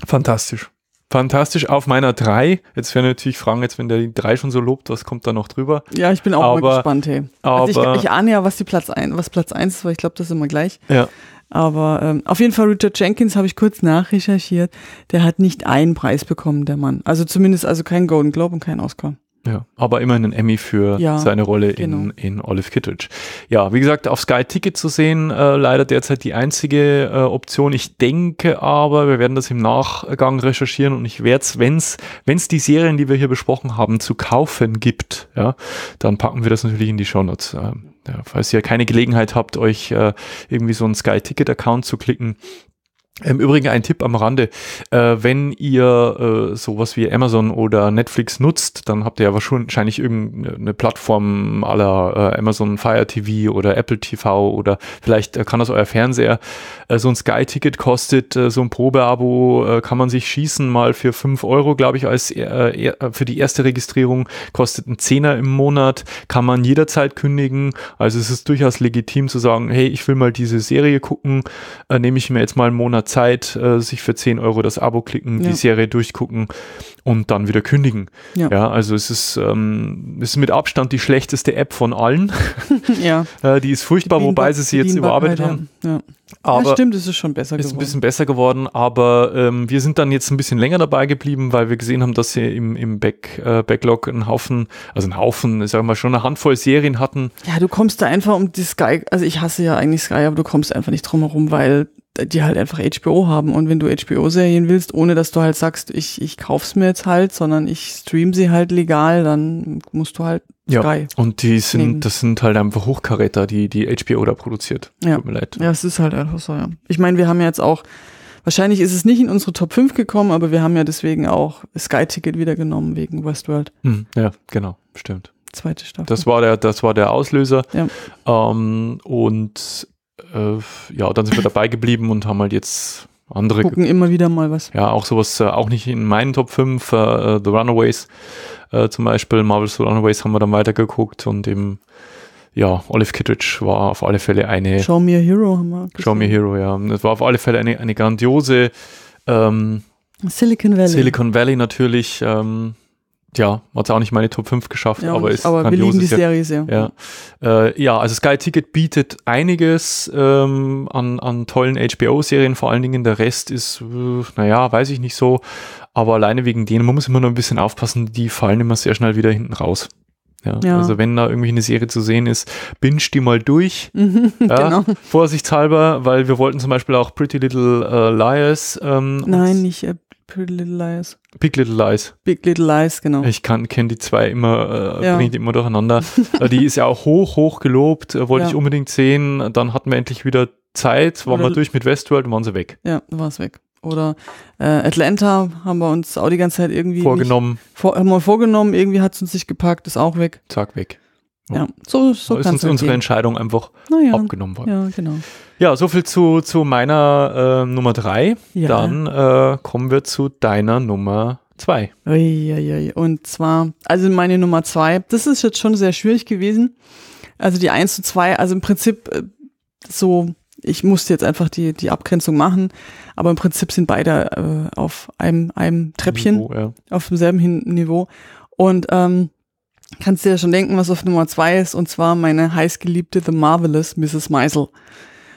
Speaker 1: Fantastisch fantastisch. Auf meiner 3, jetzt werden natürlich fragen, jetzt wenn der die 3 schon so lobt, was kommt da noch drüber? Ja, ich bin auch aber, mal gespannt, hey. Also ich, ich,
Speaker 2: ahne ja, was, die Platz ein, was Platz 1 ist, weil ich glaube, das ist immer gleich. Ja. Aber ähm, auf jeden Fall, Richard Jenkins habe ich kurz nachrecherchiert. Der hat nicht einen Preis bekommen, der Mann. Also zumindest also keinen Golden Globe und keinen Oscar.
Speaker 1: Ja, aber immerhin ein Emmy für ja, seine Rolle genau. in, in Olive Kittridge. Ja, wie gesagt, auf Sky Ticket zu sehen, äh, leider derzeit die einzige äh, Option. Ich denke aber, wir werden das im Nachgang recherchieren und ich werde es, wenn es die Serien, die wir hier besprochen haben, zu kaufen gibt, ja, dann packen wir das natürlich in die Shownotes. Äh, ja, falls ihr keine Gelegenheit habt, euch äh, irgendwie so einen Sky Ticket Account zu klicken, im Übrigen ein Tipp am Rande, äh, wenn ihr äh, sowas wie Amazon oder Netflix nutzt, dann habt ihr ja wahrscheinlich irgendeine Plattform aller äh, Amazon Fire TV oder Apple TV oder vielleicht äh, kann das euer Fernseher. Äh, so ein Sky-Ticket kostet äh, so ein Probeabo, kann man sich schießen mal für 5 Euro, glaube ich, als für die erste Registrierung, kostet ein Zehner im Monat, kann man jederzeit kündigen. Also es ist durchaus legitim zu sagen, hey, ich will mal diese Serie gucken, nehme ich mir jetzt mal einen Monat Zeit äh, sich für 10 Euro das Abo klicken, ja. die Serie durchgucken und dann wieder kündigen. Ja, ja also es ist, ähm, es ist mit Abstand die schlechteste App von allen.
Speaker 2: ja. Äh, die ist furchtbar, die wobei sie sie jetzt überarbeitet haben. Ja. Aber ja, stimmt, es ist schon besser ist geworden. Ist ein bisschen
Speaker 1: besser geworden, aber ähm, wir sind dann jetzt ein bisschen länger dabei geblieben, weil wir gesehen haben, dass sie im, im Back, äh, Backlog einen Haufen, also einen Haufen, sagen wir mal, schon eine Handvoll Serien hatten.
Speaker 2: Ja, du kommst da einfach um die Sky, also ich hasse ja eigentlich Sky, aber du kommst einfach nicht drum herum, weil die halt einfach HBO haben. Und wenn du HBO-Serien willst, ohne dass du halt sagst, ich, ich kauf's mir jetzt halt, sondern ich stream sie halt legal, dann musst du halt ja, Und die
Speaker 1: sind, nehmen. das sind halt einfach Hochkaräter, die, die HBO da produziert.
Speaker 2: Ja. Tut mir leid. Ja, es ist halt einfach so, ja. Ich meine, wir haben jetzt auch, wahrscheinlich ist es nicht in unsere Top 5 gekommen, aber wir haben ja deswegen auch Sky-Ticket wieder genommen wegen Westworld. Hm, ja, genau, stimmt. Zweite Staffel.
Speaker 1: Das war der, das war der Auslöser. Ja. Ähm, und äh, ja, dann sind wir dabei geblieben und haben halt jetzt andere. Gucken immer wieder mal was. Ja, auch sowas, äh, auch nicht in meinen Top 5, äh, äh, The Runaways äh, zum Beispiel, Marvel's The Runaways haben wir dann weitergeguckt und eben, ja, Olive Kittridge war auf alle Fälle eine. Show Me a Hero haben wir. Gesehen. Show Me a Hero, ja. Das war auf alle Fälle eine, eine grandiose. Ähm, Silicon Valley. Silicon Valley natürlich. Ähm, ja, hat es auch nicht meine Top 5 geschafft, ja, aber ist aber wir lieben die Serie sehr. Ja. Ja. Äh, ja, also Sky Ticket bietet einiges ähm, an, an tollen HBO-Serien, vor allen Dingen der Rest ist, äh, naja, weiß ich nicht so, aber alleine wegen denen, man muss immer noch ein bisschen aufpassen, die fallen immer sehr schnell wieder hinten raus. Ja, ja. Also wenn da irgendwie eine Serie zu sehen ist, binge die mal durch. Genau. ja, genau. Vorsichtshalber, weil wir wollten zum Beispiel auch Pretty Little uh, Liars. Ähm, Nein,
Speaker 2: nicht äh, Pretty Little Lies.
Speaker 1: Big Little Lies. Big Little Lies, genau. Ich kenne die zwei immer, äh, ja. bringt immer durcheinander. Äh, die ist ja auch hoch, hoch gelobt, äh, wollte ja. ich unbedingt sehen. Dann hatten wir endlich wieder Zeit, waren Oder wir durch mit Westworld und waren
Speaker 2: sie weg. Ja, war es weg. Oder äh, Atlanta haben wir uns auch die ganze Zeit irgendwie vorgenommen. Nicht, vor, haben wir vorgenommen, irgendwie hat es uns nicht gepackt, ist auch weg. Zack, weg. Ja, so, so da ist uns unsere gehen. Entscheidung einfach ja, abgenommen worden. Ja, genau.
Speaker 1: Ja, soviel zu, zu meiner äh, Nummer drei. Ja. Dann äh, kommen wir zu deiner Nummer
Speaker 2: zwei. Uiuiui. Und zwar, also meine Nummer zwei, das ist jetzt schon sehr schwierig gewesen. Also die eins zu zwei, also im Prinzip äh, so, ich musste jetzt einfach die, die Abgrenzung machen, aber im Prinzip sind beide äh, auf einem, einem Treppchen, Niveau, ja. auf demselben Niveau. Und ähm, kannst dir ja schon denken, was auf Nummer zwei ist, und zwar meine heißgeliebte The Marvelous Mrs. Meisel.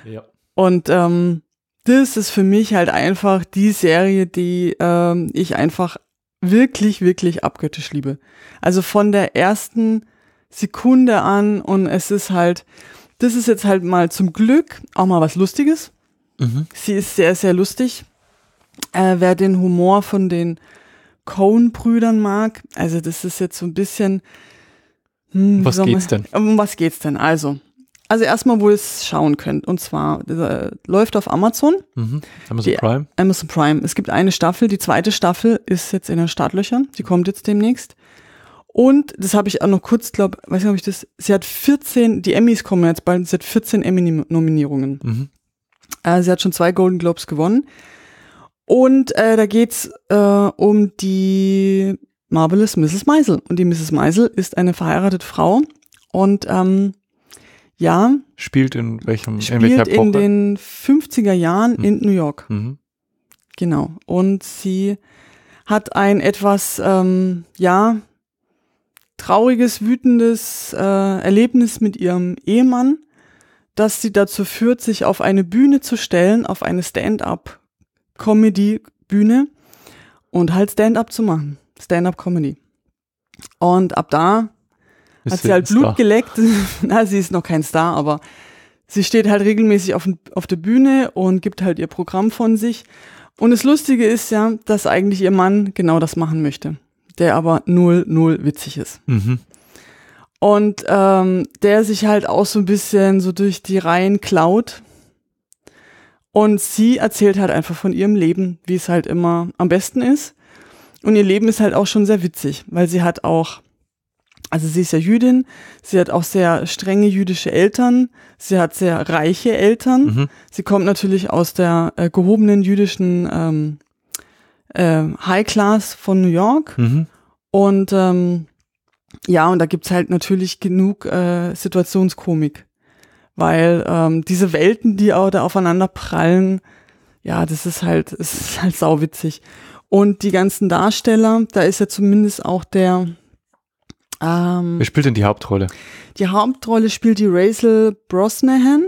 Speaker 2: Ja. Und ähm, das ist für mich halt einfach die Serie, die ähm, ich einfach wirklich, wirklich abgöttisch liebe. Also von der ersten Sekunde an und es ist halt, das ist jetzt halt mal zum Glück auch mal was Lustiges. Mhm. Sie ist sehr, sehr lustig. Äh, wer den Humor von den Cohen-Brüdern mag. Also das ist jetzt so ein bisschen. Hm, was geht's denn? Um was geht's denn? Also, also erstmal, wo ihr es schauen könnt. Und zwar äh, läuft auf Amazon. Mhm. Amazon die, Prime. Amazon Prime. Es gibt eine Staffel. Die zweite Staffel ist jetzt in den Startlöchern. Die kommt jetzt demnächst. Und das habe ich auch noch kurz, glaube weiß nicht, ob ich das. Sie hat 14, die Emmys kommen jetzt bald, sie hat 14 Emmy-Nominierungen. Mhm. Äh, sie hat schon zwei Golden Globes gewonnen. Und äh, da geht's äh, um die Marvelous Mrs. Meisel. Und die Mrs. Meisel ist eine verheiratete Frau und ähm, ja.
Speaker 1: Spielt in welchem spielt in, welcher Epoche? in
Speaker 2: den 50er Jahren hm. in New York. Mhm. Genau. Und sie hat ein etwas, ähm, ja, trauriges, wütendes äh, Erlebnis mit ihrem Ehemann, das sie dazu führt, sich auf eine Bühne zu stellen, auf eine Stand-up Comedy-Bühne und halt Stand-up zu machen. Stand-up-Comedy. Und ab da ist hat sie, halt Blut Star. geleckt. Na, sie ist noch kein Star, aber sie steht halt regelmäßig auf, auf der Bühne und gibt halt ihr Programm von sich. Und das Lustige ist ja, dass eigentlich ihr Mann genau das machen möchte, der aber null, null witzig ist. Mhm. Und ähm, der sich halt auch so ein bisschen so durch die Reihen klaut und sie erzählt halt einfach von ihrem Leben, wie es halt immer am besten ist. Und ihr Leben ist halt auch schon sehr witzig, weil sie hat auch, also sie ist ja Jüdin, sie hat auch sehr strenge jüdische Eltern, sie hat sehr reiche Eltern, mhm. sie kommt natürlich aus der äh, gehobenen jüdischen ähm, äh, High Class von New York. Mhm. Und ähm, ja, und da gibt's halt natürlich genug äh, Situationskomik weil ähm, diese Welten, die auch da aufeinander prallen, ja, das ist halt, es ist halt sauwitzig. Und die ganzen Darsteller, da ist ja zumindest auch der. Ähm, Wer
Speaker 1: spielt denn die Hauptrolle?
Speaker 2: Die Hauptrolle spielt die Rachel Brosnahan.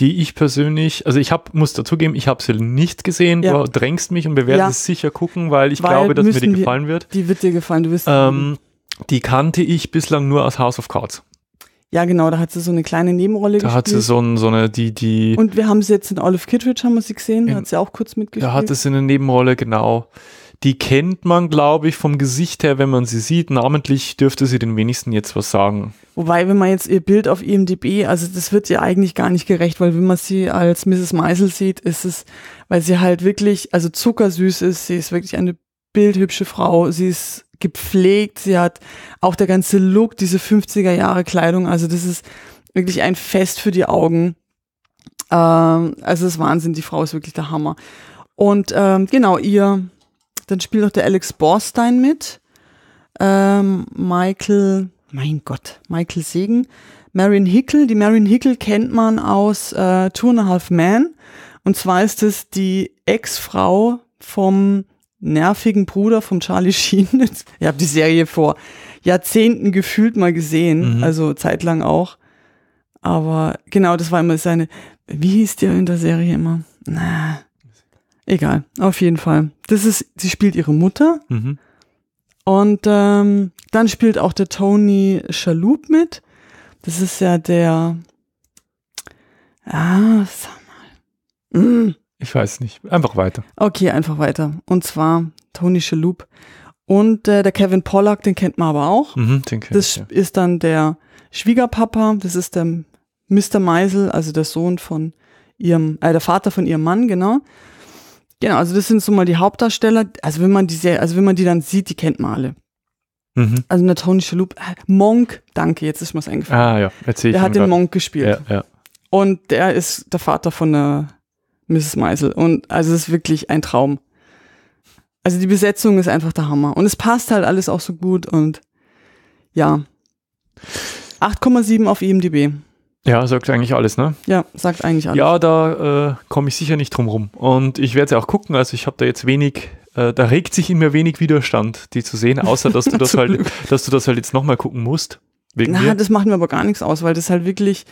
Speaker 1: Die ich persönlich, also ich hab, muss dazugeben, ich habe sie nicht gesehen, ja. du drängst mich und wir werden ja. es sicher gucken, weil ich weil glaube, dass mir die gefallen
Speaker 2: wird. Die wird dir gefallen, du wirst. Ähm,
Speaker 1: die kannte ich bislang nur aus House of Cards.
Speaker 2: Ja, genau, da hat sie so eine kleine Nebenrolle da gespielt. Da hat sie so,
Speaker 1: ein, so eine, die, die.
Speaker 2: Und wir haben sie jetzt in Olive Kittredge, haben wir sie gesehen, da hat sie auch kurz mitgespielt. Da hat sie
Speaker 1: eine Nebenrolle, genau. Die kennt man, glaube ich, vom Gesicht her, wenn man sie sieht. Namentlich dürfte sie den wenigsten jetzt was sagen.
Speaker 2: Wobei, wenn man jetzt ihr Bild auf IMDb, also das wird ihr eigentlich gar nicht gerecht, weil wenn man sie als Mrs. Meisel sieht, ist es, weil sie halt wirklich, also zuckersüß ist, sie ist wirklich eine bildhübsche Frau, sie ist gepflegt, sie hat auch der ganze Look, diese 50er Jahre Kleidung, also das ist wirklich ein Fest für die Augen. Ähm, also das ist Wahnsinn, die Frau ist wirklich der Hammer. Und ähm, genau, ihr, dann spielt auch der Alex Borstein mit, ähm, Michael, mein Gott, Michael Segen, Marion Hickel. Die Marion Hickel kennt man aus äh, Two and a Half Man. Und zwar ist es die Ex-Frau vom nervigen Bruder vom Charlie Sheen. Ihr habt die Serie vor Jahrzehnten gefühlt mal gesehen, mhm. also zeitlang auch. Aber genau, das war immer seine. Wie hieß der in der Serie immer? Na, egal. Auf jeden Fall. Das ist, sie spielt ihre Mutter. Mhm. Und ähm, dann spielt auch der Tony Schaloup mit. Das ist ja der. Ah, sag mal. Mm.
Speaker 1: Ich weiß nicht. Einfach weiter.
Speaker 2: Okay, einfach weiter. Und zwar Tony Shalhoub und äh, der Kevin Pollack, den kennt man aber auch.
Speaker 1: Mhm, den kennt das ich, ja.
Speaker 2: ist dann der Schwiegerpapa, das ist der Mr. Meisel, also der Sohn von ihrem, äh, der Vater von ihrem Mann, genau. Genau, also das sind so mal die Hauptdarsteller. Also wenn man die sehr, also wenn man die dann sieht, die kennt man alle. Mhm. Also der Tony Shalhoub, äh, Monk, danke, jetzt ist mir das eingefallen. Ah ja, erzähl ich. Der hat den Monk gespielt. Ja, ja. Und der ist der Vater von einer Mrs. Meisel. Und also es ist wirklich ein Traum. Also die Besetzung ist einfach der Hammer. Und es passt halt alles auch so gut und ja. 8,7 auf IMDb.
Speaker 1: Ja, sagt eigentlich alles, ne? Ja, sagt eigentlich alles. Ja, da äh, komme ich sicher nicht drum rum. Und ich werde es ja auch gucken. Also ich habe da jetzt wenig, äh, da regt sich in mir wenig Widerstand, die zu sehen, außer dass du das halt, dass du das halt jetzt nochmal gucken musst. Wegen Na, mir. das
Speaker 2: macht mir aber gar nichts aus, weil das halt wirklich,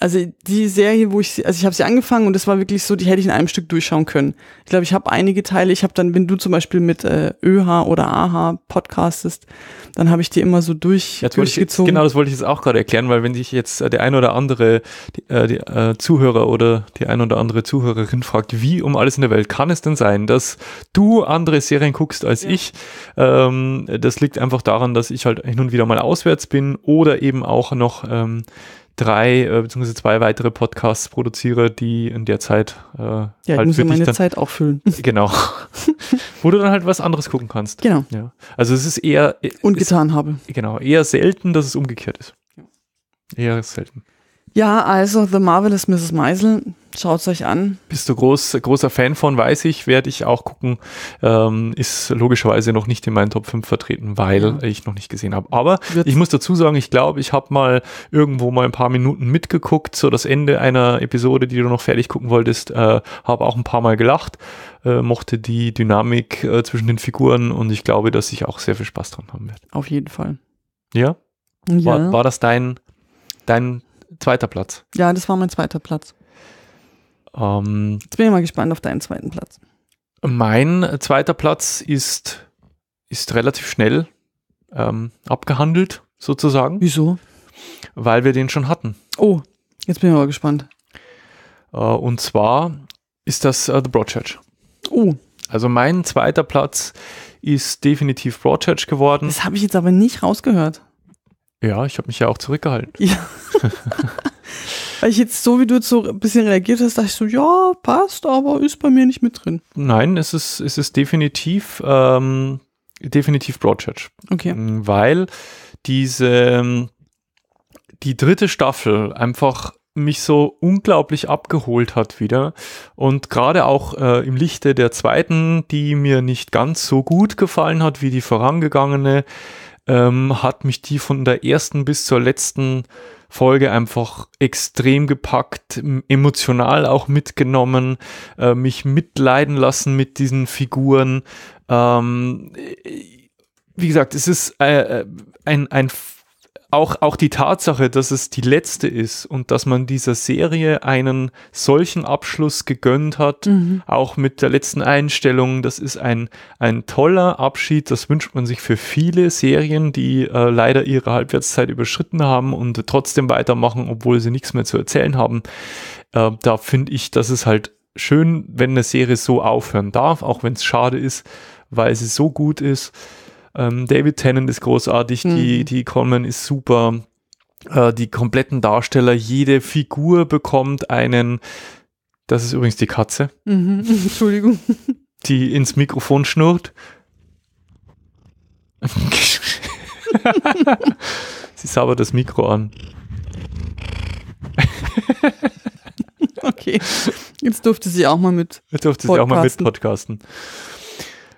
Speaker 2: also die Serie, wo ich sie, also ich habe sie angefangen und das war wirklich so, die hätte ich in einem Stück durchschauen können. Ich glaube, ich habe einige Teile, ich habe dann, wenn du zum Beispiel mit äh, ÖH oder AH podcastest, dann habe ich die immer so durch, ja, durchgezogen. Ich, genau,
Speaker 1: das wollte ich jetzt auch gerade erklären, weil wenn sich jetzt äh, der ein oder andere die, äh, die, äh, Zuhörer oder die ein oder andere Zuhörerin fragt, wie um alles in der Welt kann es denn sein, dass du andere Serien guckst als ja. ich? Ähm, das liegt einfach daran, dass ich halt hin und wieder mal auswärts bin oder eben auch noch ähm, drei äh, bzw. zwei weitere Podcasts produziere, die in der Zeit äh, ja, ich halt muss für ja meine dann, Zeit auch füllen. Genau. Wo du dann halt was anderes gucken kannst. Genau. Ja. Also es ist eher äh, und getan habe. Genau, eher selten, dass es umgekehrt ist. Eher selten.
Speaker 2: Ja, also The Marvelous Mrs. Meisel, Schaut es euch an.
Speaker 1: Bist du groß, großer Fan von, weiß ich, werde ich auch gucken. Ähm, ist logischerweise noch nicht in meinen Top 5 vertreten, weil ja. ich noch nicht gesehen habe. Aber Wird's. ich muss dazu sagen, ich glaube, ich habe mal irgendwo mal ein paar Minuten mitgeguckt, so das Ende einer Episode, die du noch fertig gucken wolltest, äh, habe auch ein paar Mal gelacht, äh, mochte die Dynamik äh, zwischen den Figuren und ich glaube, dass ich auch sehr viel Spaß dran
Speaker 2: haben werde. Auf jeden Fall. Ja? ja. War, war das
Speaker 1: dein, dein zweiter Platz?
Speaker 2: Ja, das war mein zweiter Platz.
Speaker 1: Ähm,
Speaker 2: Jetzt bin ich mal gespannt auf deinen zweiten Platz.
Speaker 1: Mein zweiter Platz ist, ist relativ schnell ähm, abgehandelt, sozusagen. Wieso? Weil wir den schon hatten.
Speaker 2: Oh, jetzt bin ich mal gespannt.
Speaker 1: Äh, und zwar ist das äh, The Broadchurch. Oh. Also mein zweiter Platz ist definitiv Broadchurch geworden.
Speaker 2: Das habe ich jetzt aber nicht rausgehört.
Speaker 1: Ja, ich habe mich ja auch zurückgehalten. Ja.
Speaker 2: Weil ich jetzt so, wie du jetzt so ein bisschen reagiert hast, dachte ich so, ja, passt, aber ist bei mir nicht mit drin.
Speaker 1: Nein, es ist, es ist definitiv, ähm, definitiv Broadchurch. Okay. Mm, weil diese, ähm, die dritte Staffel einfach mich so unglaublich abgeholt hat wieder. Und gerade auch äh, im Lichte der zweiten, die mir nicht ganz so gut gefallen hat wie die vorangegangene, ähm, hat mich die von der ersten bis zur letzten Folge einfach extrem gepackt, emotional auch mitgenommen, äh, mich mitleiden lassen mit diesen Figuren. Ähm, äh, wie gesagt, es ist äh, äh ein, ein auch, auch die Tatsache, dass es die letzte ist und dass man dieser Serie einen solchen Abschluss gegönnt hat, mhm. auch mit der letzten Einstellung, das ist ein, ein toller Abschied. Das wünscht man sich für viele Serien, die äh, leider ihre Halbwertszeit überschritten haben und trotzdem weitermachen, obwohl sie nichts mehr zu erzählen haben. Äh, da finde ich, dass es halt schön, wenn eine Serie so aufhören darf, auch wenn es schade ist, weil sie so gut ist. Ähm, David Tennant ist großartig, mhm. die, die Coleman ist super. Äh, die kompletten Darsteller, jede Figur bekommt einen. Das ist übrigens die Katze.
Speaker 2: Mhm. Entschuldigung.
Speaker 1: Die ins Mikrofon schnurrt. Sie sabbert das Mikro an.
Speaker 2: okay. Jetzt durfte sie auch mal mit. Jetzt durfte podcasten. sie auch mal mit
Speaker 1: podcasten.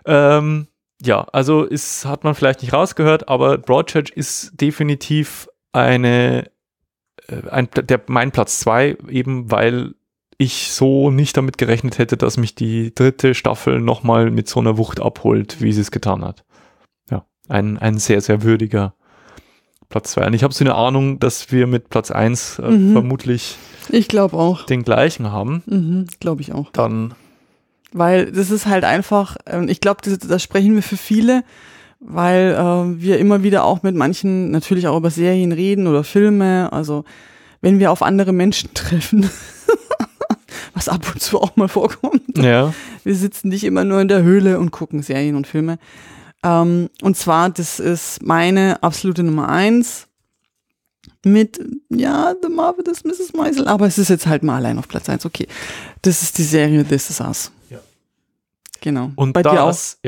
Speaker 1: Ähm, ja, also ist, hat man vielleicht nicht rausgehört, aber Broadchurch ist definitiv eine, äh, ein, der, mein Platz 2, eben weil ich so nicht damit gerechnet hätte, dass mich die dritte Staffel nochmal mit so einer Wucht abholt, wie sie es getan hat. Ja, ein, ein sehr, sehr würdiger Platz 2. Und ich habe so eine Ahnung, dass wir mit Platz 1 äh, mhm. vermutlich
Speaker 2: ich auch.
Speaker 1: den gleichen haben.
Speaker 2: Mhm, glaube ich
Speaker 1: auch. Dann
Speaker 2: weil das ist halt einfach, ähm, ich glaube, das, das sprechen wir für viele, weil äh, wir immer wieder auch mit manchen natürlich auch über Serien reden oder Filme, also wenn wir auf andere Menschen treffen, was ab und zu auch mal vorkommt. Ja. Wir sitzen nicht immer nur in der Höhle und gucken Serien und Filme. Ähm, und zwar, das ist meine absolute Nummer eins mit, ja, The Marvelous Mrs. Meisel, aber es ist jetzt halt mal allein auf Platz eins okay. Das ist die Serie This Is Us. Genau. Und bei das, dir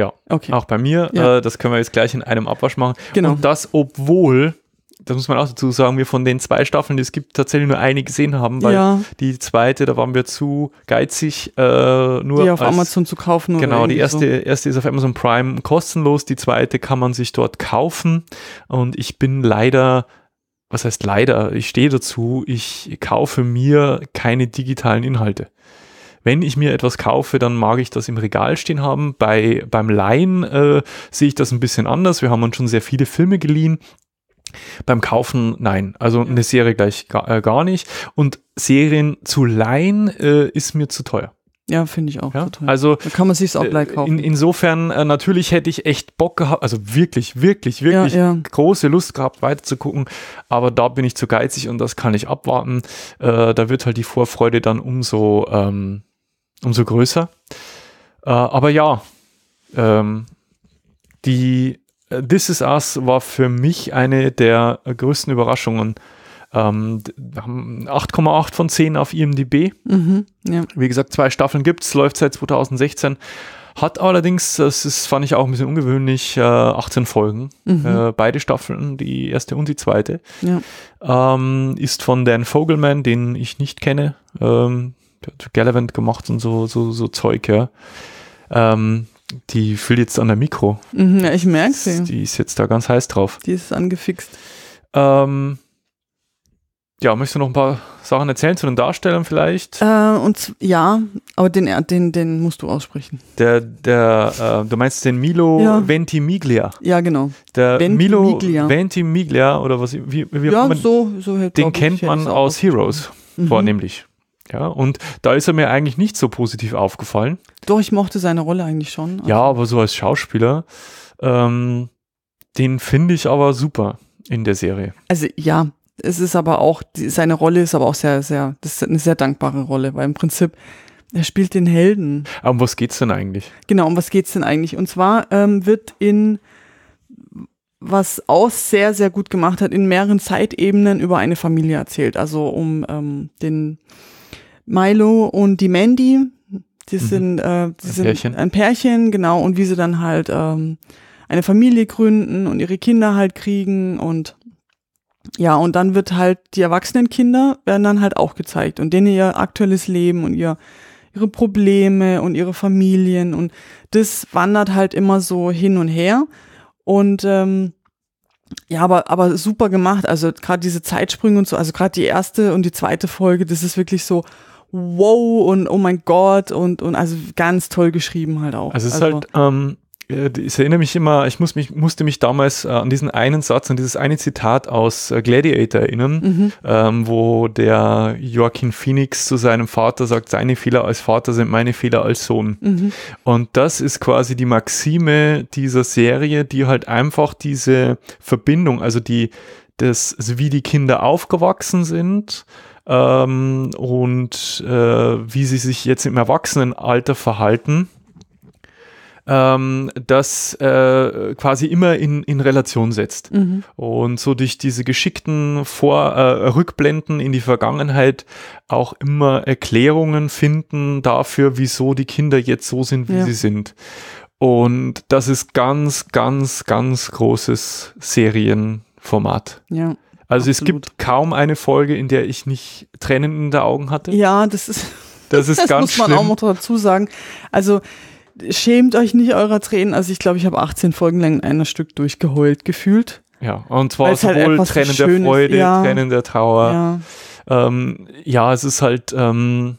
Speaker 2: auch? Ja,
Speaker 1: okay. auch bei mir. Ja. Äh, das können wir jetzt gleich in einem Abwasch machen. Genau. Und das, obwohl, das muss man auch dazu sagen, wir von den zwei Staffeln, die es gibt, tatsächlich nur eine gesehen haben, weil ja. die zweite, da waren wir zu geizig, äh, nur die auf als, Amazon zu kaufen. Genau, die erste, so. erste ist auf Amazon Prime kostenlos, die zweite kann man sich dort kaufen. Und ich bin leider was heißt leider, ich stehe dazu, ich kaufe mir keine digitalen Inhalte wenn ich mir etwas kaufe, dann mag ich das im Regal stehen haben. Bei, beim Leihen äh, sehe ich das ein bisschen anders. Wir haben uns schon sehr viele Filme geliehen. Beim Kaufen nein, also eine Serie gleich gar, äh, gar, nicht. Und Serien zu leihen äh, ist mir zu teuer. Ja, finde ich auch. Ja? So also da kann man sich's auch gleich äh, kaufen. In, insofern äh, natürlich hätte ich echt Bock gehabt, also wirklich, wirklich, wirklich ja, ja. große Lust gehabt, weiterzugucken. Aber da bin ich zu geizig und das kann ich abwarten. Äh, da wird halt die Vorfreude dann umso ähm, umso größer. Äh, aber ja, ähm, die äh, This Is Us war für mich eine der größten Überraschungen. Ähm, 8,8 von 10 auf IMDb. Mhm, ja. Wie gesagt, zwei Staffeln gibt es, läuft seit 2016. Hat allerdings, das ist, fand ich auch ein bisschen ungewöhnlich, äh, 18 Folgen. Mhm. Äh, beide Staffeln, die erste und die zweite. Ja. Ähm, ist von Dan Fogelman, den ich nicht kenne. Ähm, Gallivant gemacht und so, so, so Zeug, ja. Ähm, die fühlt jetzt an der Mikro.
Speaker 2: Mhm, ja, ich merke sie. Die ist jetzt
Speaker 1: da ganz heiß drauf.
Speaker 2: Die ist angefixt. Ähm, ja, möchtest du noch ein paar
Speaker 1: Sachen erzählen zu den Darstellern vielleicht?
Speaker 2: Äh, und ja, aber den, den, den musst du aussprechen.
Speaker 1: Der, der, äh, du meinst den Milo ja. Ventimiglia. Ja, genau. Der Ventimiglia. Milo Ventimiglia oder was wie, wie ja, man, so, so Den kennt man aus Heroes mhm. vornehmlich. Ja, und da ist er mir eigentlich nicht so positiv aufgefallen.
Speaker 2: Doch, ich mochte seine Rolle eigentlich schon. Also.
Speaker 1: Ja, aber so als Schauspieler, ähm, den finde ich aber super in der Serie.
Speaker 2: Also ja, es ist aber auch, seine Rolle ist aber auch sehr, sehr, das ist eine sehr dankbare Rolle, weil im Prinzip, er spielt den Helden. Aber ah, um was geht's denn eigentlich? Genau, um was geht's denn eigentlich? Und zwar ähm, wird in was Aus sehr, sehr gut gemacht hat, in mehreren Zeitebenen über eine Familie erzählt. Also um ähm, den Milo und die Mandy. Die mhm. sind, äh, die ein sind Pärchen. ein Pärchen, genau, und wie sie dann halt ähm, eine Familie gründen und ihre Kinder halt kriegen und ja, und dann wird halt die erwachsenen Kinder werden dann halt auch gezeigt und denen ihr aktuelles Leben und ihr ihre Probleme und ihre Familien und das wandert halt immer so hin und her und ähm, ja, aber aber super gemacht. Also gerade diese Zeitsprünge und so, also gerade die erste und die zweite Folge, das ist wirklich so, wow und oh mein Gott und, und also ganz toll geschrieben halt auch. Also es ist also, halt,
Speaker 1: ähm, ich äh, erinnere mich immer, ich muss mich, musste mich damals äh, an diesen einen Satz, an dieses eine Zitat aus äh, Gladiator erinnern, mhm. ähm, wo der Joaquin Phoenix zu seinem Vater sagt, seine Fehler als Vater sind meine Fehler als Sohn. Mhm. Und das ist quasi die Maxime dieser Serie, die halt einfach diese Verbindung, also die, das, also wie die Kinder aufgewachsen sind, ähm, und äh, wie sie sich jetzt im Erwachsenenalter verhalten, ähm, das äh, quasi immer in, in Relation setzt. Mhm. Und so durch diese geschickten Vor äh, Rückblenden in die Vergangenheit auch immer Erklärungen finden dafür, wieso die Kinder jetzt so sind, wie ja. sie sind. Und das ist ganz, ganz, ganz großes Serienformat. Ja. Also Absolut. es gibt kaum eine Folge, in der ich nicht
Speaker 2: Tränen in den Augen hatte. Ja, das ist, das ist das ganz muss man auch noch dazu sagen. Also schämt euch nicht eurer Tränen. Also ich glaube, ich habe 18 Folgen lang einer Stück durchgeheult gefühlt.
Speaker 1: Ja, und zwar halt sowohl halt Tränen der Freude, ja. Tränen der Trauer. Ja. Ähm, ja, es ist halt, ähm,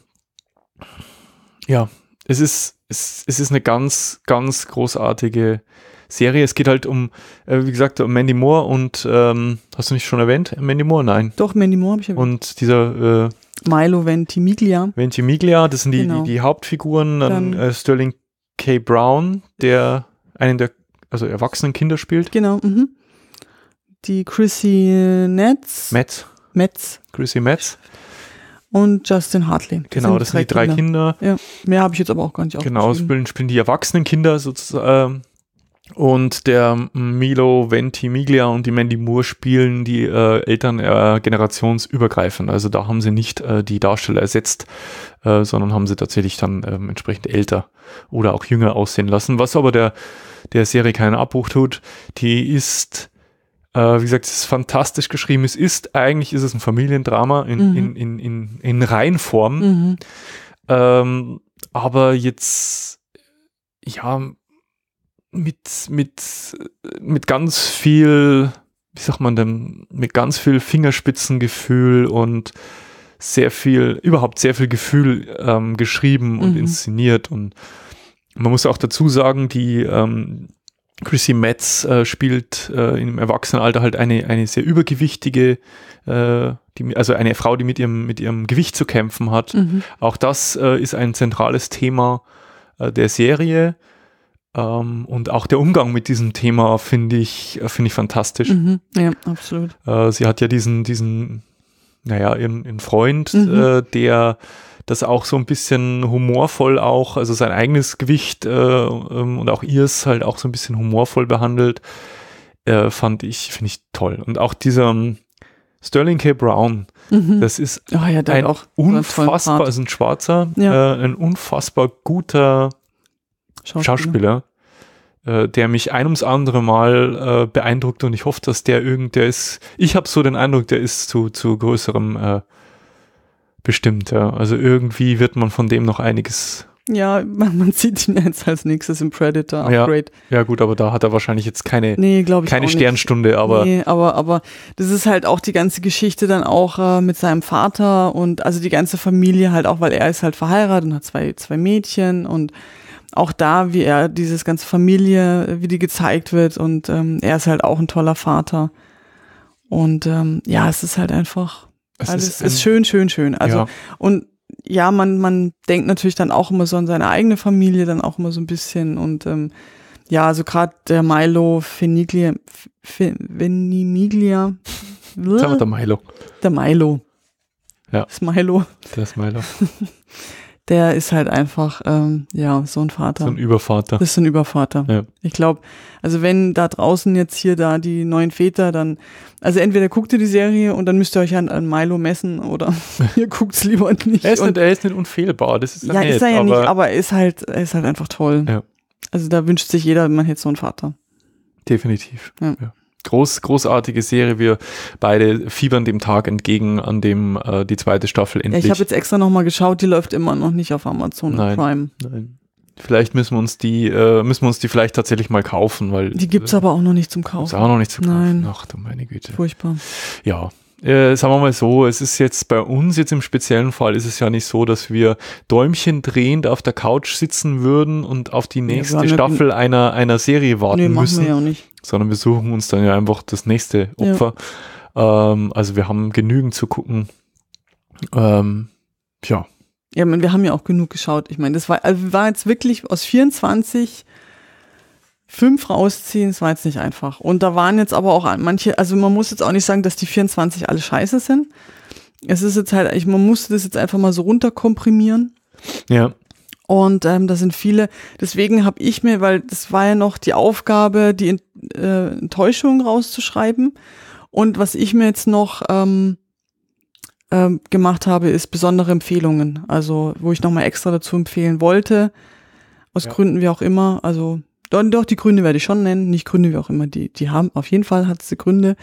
Speaker 1: ja, es ist, es, es ist eine ganz, ganz großartige Serie. Es geht halt um, äh, wie gesagt, um Mandy Moore und, ähm, hast du nicht schon erwähnt? Mandy Moore, nein. Doch, Mandy Moore habe ich erwähnt. Und dieser, äh,
Speaker 2: Milo Ventimiglia.
Speaker 1: Ventimiglia, das sind die, genau. die, die, Hauptfiguren. Dann, Dann äh, Sterling K. Brown, der einen der, also erwachsenen Kinder spielt. Genau, mhm.
Speaker 2: Die Chrissy Netz. Metz. Metz.
Speaker 1: Chrissy Metz
Speaker 2: und Justin Hartley. Das genau, sind das sind die drei Kinder. Kinder. Ja. Mehr habe ich jetzt aber auch gar nicht Genau,
Speaker 1: spielen, spielen die erwachsenen Kinder sozusagen ähm, und der Milo Ventimiglia und die Mandy Moore spielen die äh, Eltern äh, generationsübergreifend. Also da haben sie nicht äh, die Darsteller ersetzt, äh, sondern haben sie tatsächlich dann ähm, entsprechend älter oder auch jünger aussehen lassen, was aber der, der Serie keinen Abbruch tut. Die ist, äh, wie gesagt, es ist fantastisch geschrieben. Es ist, eigentlich ist es ein Familiendrama in, mhm. in, in, in, in Reinform. Mhm. Ähm, aber jetzt, ja, mit, mit, mit ganz viel, wie sagt man denn, mit ganz viel Fingerspitzengefühl und sehr viel, überhaupt sehr viel Gefühl ähm, geschrieben und mhm. inszeniert. Und man muss auch dazu sagen, die ähm, Chrissy Metz äh, spielt äh, im Erwachsenenalter halt eine, eine sehr übergewichtige, äh, die, also eine Frau, die mit ihrem, mit ihrem Gewicht zu kämpfen hat. Mhm. Auch das äh, ist ein zentrales Thema äh, der Serie. Ähm, und auch der Umgang mit diesem Thema finde ich, finde ich fantastisch. Mhm, ja, absolut. Äh, sie hat ja diesen, diesen, naja, ihren, ihren Freund, mhm. äh, der das auch so ein bisschen humorvoll auch, also sein eigenes Gewicht äh, ähm, und auch ihrs halt auch so ein bisschen humorvoll behandelt, äh, fand ich, finde ich toll. Und auch dieser, ähm, Sterling K. Brown. Mhm. Das ist oh ja, ein auch unfassbar, ist ein Schwarzer, ja. äh, ein unfassbar guter Schauspieler. Schauspieler. Äh, der mich ein ums andere Mal äh, beeindruckt und ich hoffe, dass der irgend, der ist, ich habe so den Eindruck, der ist zu, zu größerem äh, bestimmt. Ja. Also irgendwie wird man von dem noch einiges.
Speaker 2: Ja, man, man sieht ihn jetzt als nächstes im Predator Upgrade.
Speaker 1: Ja, ja gut, aber da hat er wahrscheinlich jetzt keine, nee, keine Sternstunde, aber. Nee,
Speaker 2: aber, aber das ist halt auch die ganze Geschichte dann auch äh, mit seinem Vater und also die ganze Familie halt auch, weil er ist halt verheiratet und hat zwei, zwei Mädchen und auch da, wie er dieses ganze Familie, wie die gezeigt wird und ähm, er ist halt auch ein toller Vater. Und ähm, ja, es ist halt einfach, es also ist, es ist schön, schön, schön. Also ja. und ja, man, man denkt natürlich dann auch immer so an seine eigene Familie, dann auch immer so ein bisschen und ähm, ja, also gerade der Milo Feniglia, Venimiglia. Sag mal der Milo. Der Milo. Ja. Das Milo. Das Milo. der ist halt einfach, ähm, ja, so ein Vater. So ein Übervater. Das ist so ein Übervater. Ja. Ich glaube, also wenn da draußen jetzt hier da die neuen Väter, dann, also entweder guckt ihr die Serie und dann müsst ihr euch an, an Milo messen oder ihr
Speaker 1: guckt's lieber nicht. Er ist, und, nicht, er ist nicht unfehlbar, das ist ja, nett, ist er ja aber nicht, aber er ist
Speaker 2: halt, er ist halt einfach toll. Ja. Also da wünscht sich jeder, man hätte so einen Vater. Definitiv. Ja. ja.
Speaker 1: Groß, großartige Serie. Wir beide fiebern dem Tag entgegen, an dem äh, die zweite Staffel endlich. ich habe jetzt
Speaker 2: extra nochmal geschaut, die läuft immer noch nicht auf Amazon nein, Prime. Nein.
Speaker 1: Vielleicht müssen wir uns die, äh, müssen wir uns die vielleicht tatsächlich mal kaufen, weil. Die gibt's äh, aber auch noch nicht zum Kaufen. Ist auch noch nicht zum Kaufen. Nein. Ach du meine Güte. Furchtbar. Ja, äh, sagen wir mal so, es ist jetzt bei uns jetzt im speziellen Fall ist es ja nicht so, dass wir Däumchen drehend auf der Couch sitzen würden und auf die nächste ja, Staffel einer, einer Serie warten nee, müssen. Wir ja auch nicht. Sondern wir suchen uns dann ja einfach das nächste Opfer. Ja. Ähm, also wir haben genügend zu gucken. Ähm, ja.
Speaker 2: Ja, wir haben ja auch genug geschaut. Ich meine, das war, also war jetzt wirklich aus 24 fünf rausziehen, das war jetzt nicht einfach. Und da waren jetzt aber auch manche, also man muss jetzt auch nicht sagen, dass die 24 alle scheiße sind. Es ist jetzt halt, ich, man musste das jetzt einfach mal so runterkomprimieren. Ja. Und ähm, da sind viele, deswegen habe ich mir, weil das war ja noch die Aufgabe, die äh, Enttäuschung rauszuschreiben. Und was ich mir jetzt noch ähm, ähm, gemacht habe, ist besondere Empfehlungen. Also, wo ich nochmal extra dazu empfehlen wollte, aus ja. Gründen wie auch immer. Also doch, doch, die Gründe werde ich schon nennen, nicht Gründe, wie auch immer die, die haben. Auf jeden Fall hat sie Gründe.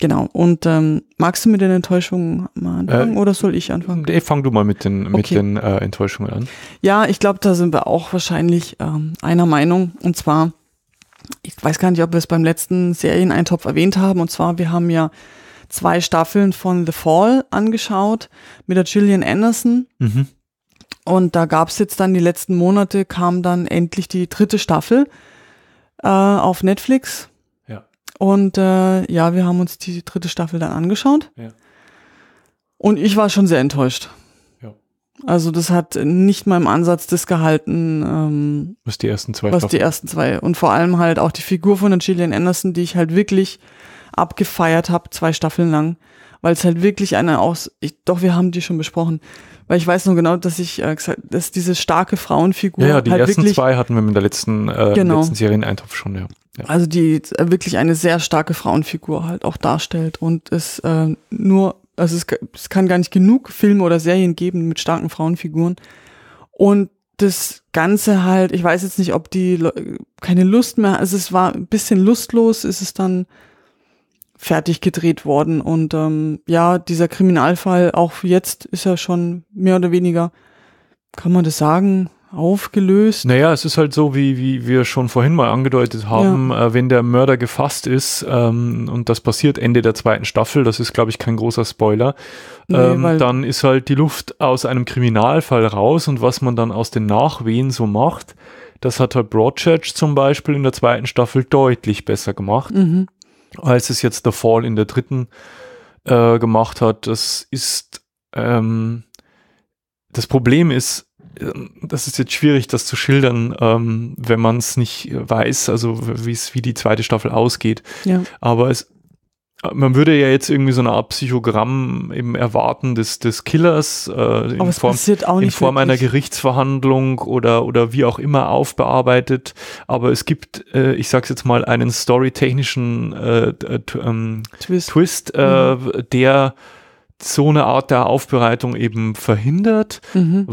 Speaker 2: Genau. Und ähm, magst du mit den Enttäuschungen mal anfangen äh, oder soll ich anfangen?
Speaker 1: Ey, fang du mal mit den, okay. mit den äh, Enttäuschungen an.
Speaker 2: Ja, ich glaube, da sind wir auch wahrscheinlich ähm, einer Meinung. Und zwar, ich weiß gar nicht, ob wir es beim letzten Serieneintopf erwähnt haben. Und zwar, wir haben ja zwei Staffeln von The Fall angeschaut mit der Gillian Anderson. Mhm. Und da gab's jetzt dann die letzten Monate, kam dann endlich die dritte Staffel äh, auf Netflix. Ja. Und äh, ja, wir haben uns die dritte Staffel dann angeschaut. Ja. Und ich war schon sehr enttäuscht. Ja. Also das hat nicht mal im Ansatz das gehalten, ähm, was die ersten zwei. Was die ersten zwei. Und vor allem halt auch die Figur von Gillian Anderson, die ich halt wirklich abgefeiert habe, zwei Staffeln lang weil es halt wirklich eine aus, ich, doch, wir haben die schon besprochen, weil ich weiß nur genau, dass ich äh, gesagt, dass diese starke Frauenfigur. Ja, ja die halt ersten wirklich,
Speaker 1: zwei hatten wir in der letzten, äh, genau. letzten Serieneintopf schon, ja.
Speaker 2: ja. Also die äh, wirklich eine sehr starke Frauenfigur halt auch darstellt und es äh, nur, also es, es kann gar nicht genug Filme oder Serien geben mit starken Frauenfiguren. Und das Ganze halt, ich weiß jetzt nicht, ob die Le keine Lust mehr, also es war ein bisschen lustlos, ist es dann fertig gedreht worden. Und ähm, ja, dieser Kriminalfall, auch jetzt ist er schon mehr oder weniger, kann man das sagen, aufgelöst. Naja, es
Speaker 1: ist halt so, wie, wie wir schon vorhin mal angedeutet haben, ja. äh, wenn der Mörder gefasst ist ähm, und das passiert Ende der zweiten Staffel, das ist, glaube ich, kein großer Spoiler, nee, ähm, dann ist halt die Luft aus einem Kriminalfall raus und was man dann aus den Nachwehen so macht, das hat halt Broadchurch zum Beispiel in der zweiten Staffel deutlich besser gemacht. Mhm als es jetzt der Fall in der dritten äh, gemacht hat. Das ist, ähm, das Problem ist, ähm, das ist jetzt schwierig, das zu schildern, ähm, wenn man es nicht weiß, also wie es wie die zweite Staffel ausgeht. Ja. Aber es man würde ja jetzt irgendwie so eine Art Psychogramm eben erwarten des, des Killers äh, in, Form, in Form einer Gerichtsverhandlung oder, oder wie auch immer aufbearbeitet. Aber es gibt, äh, ich sag's jetzt mal, einen storytechnischen äh, äh ähm, Twist, Twist äh, mhm. der so eine Art der Aufbereitung eben verhindert, mhm.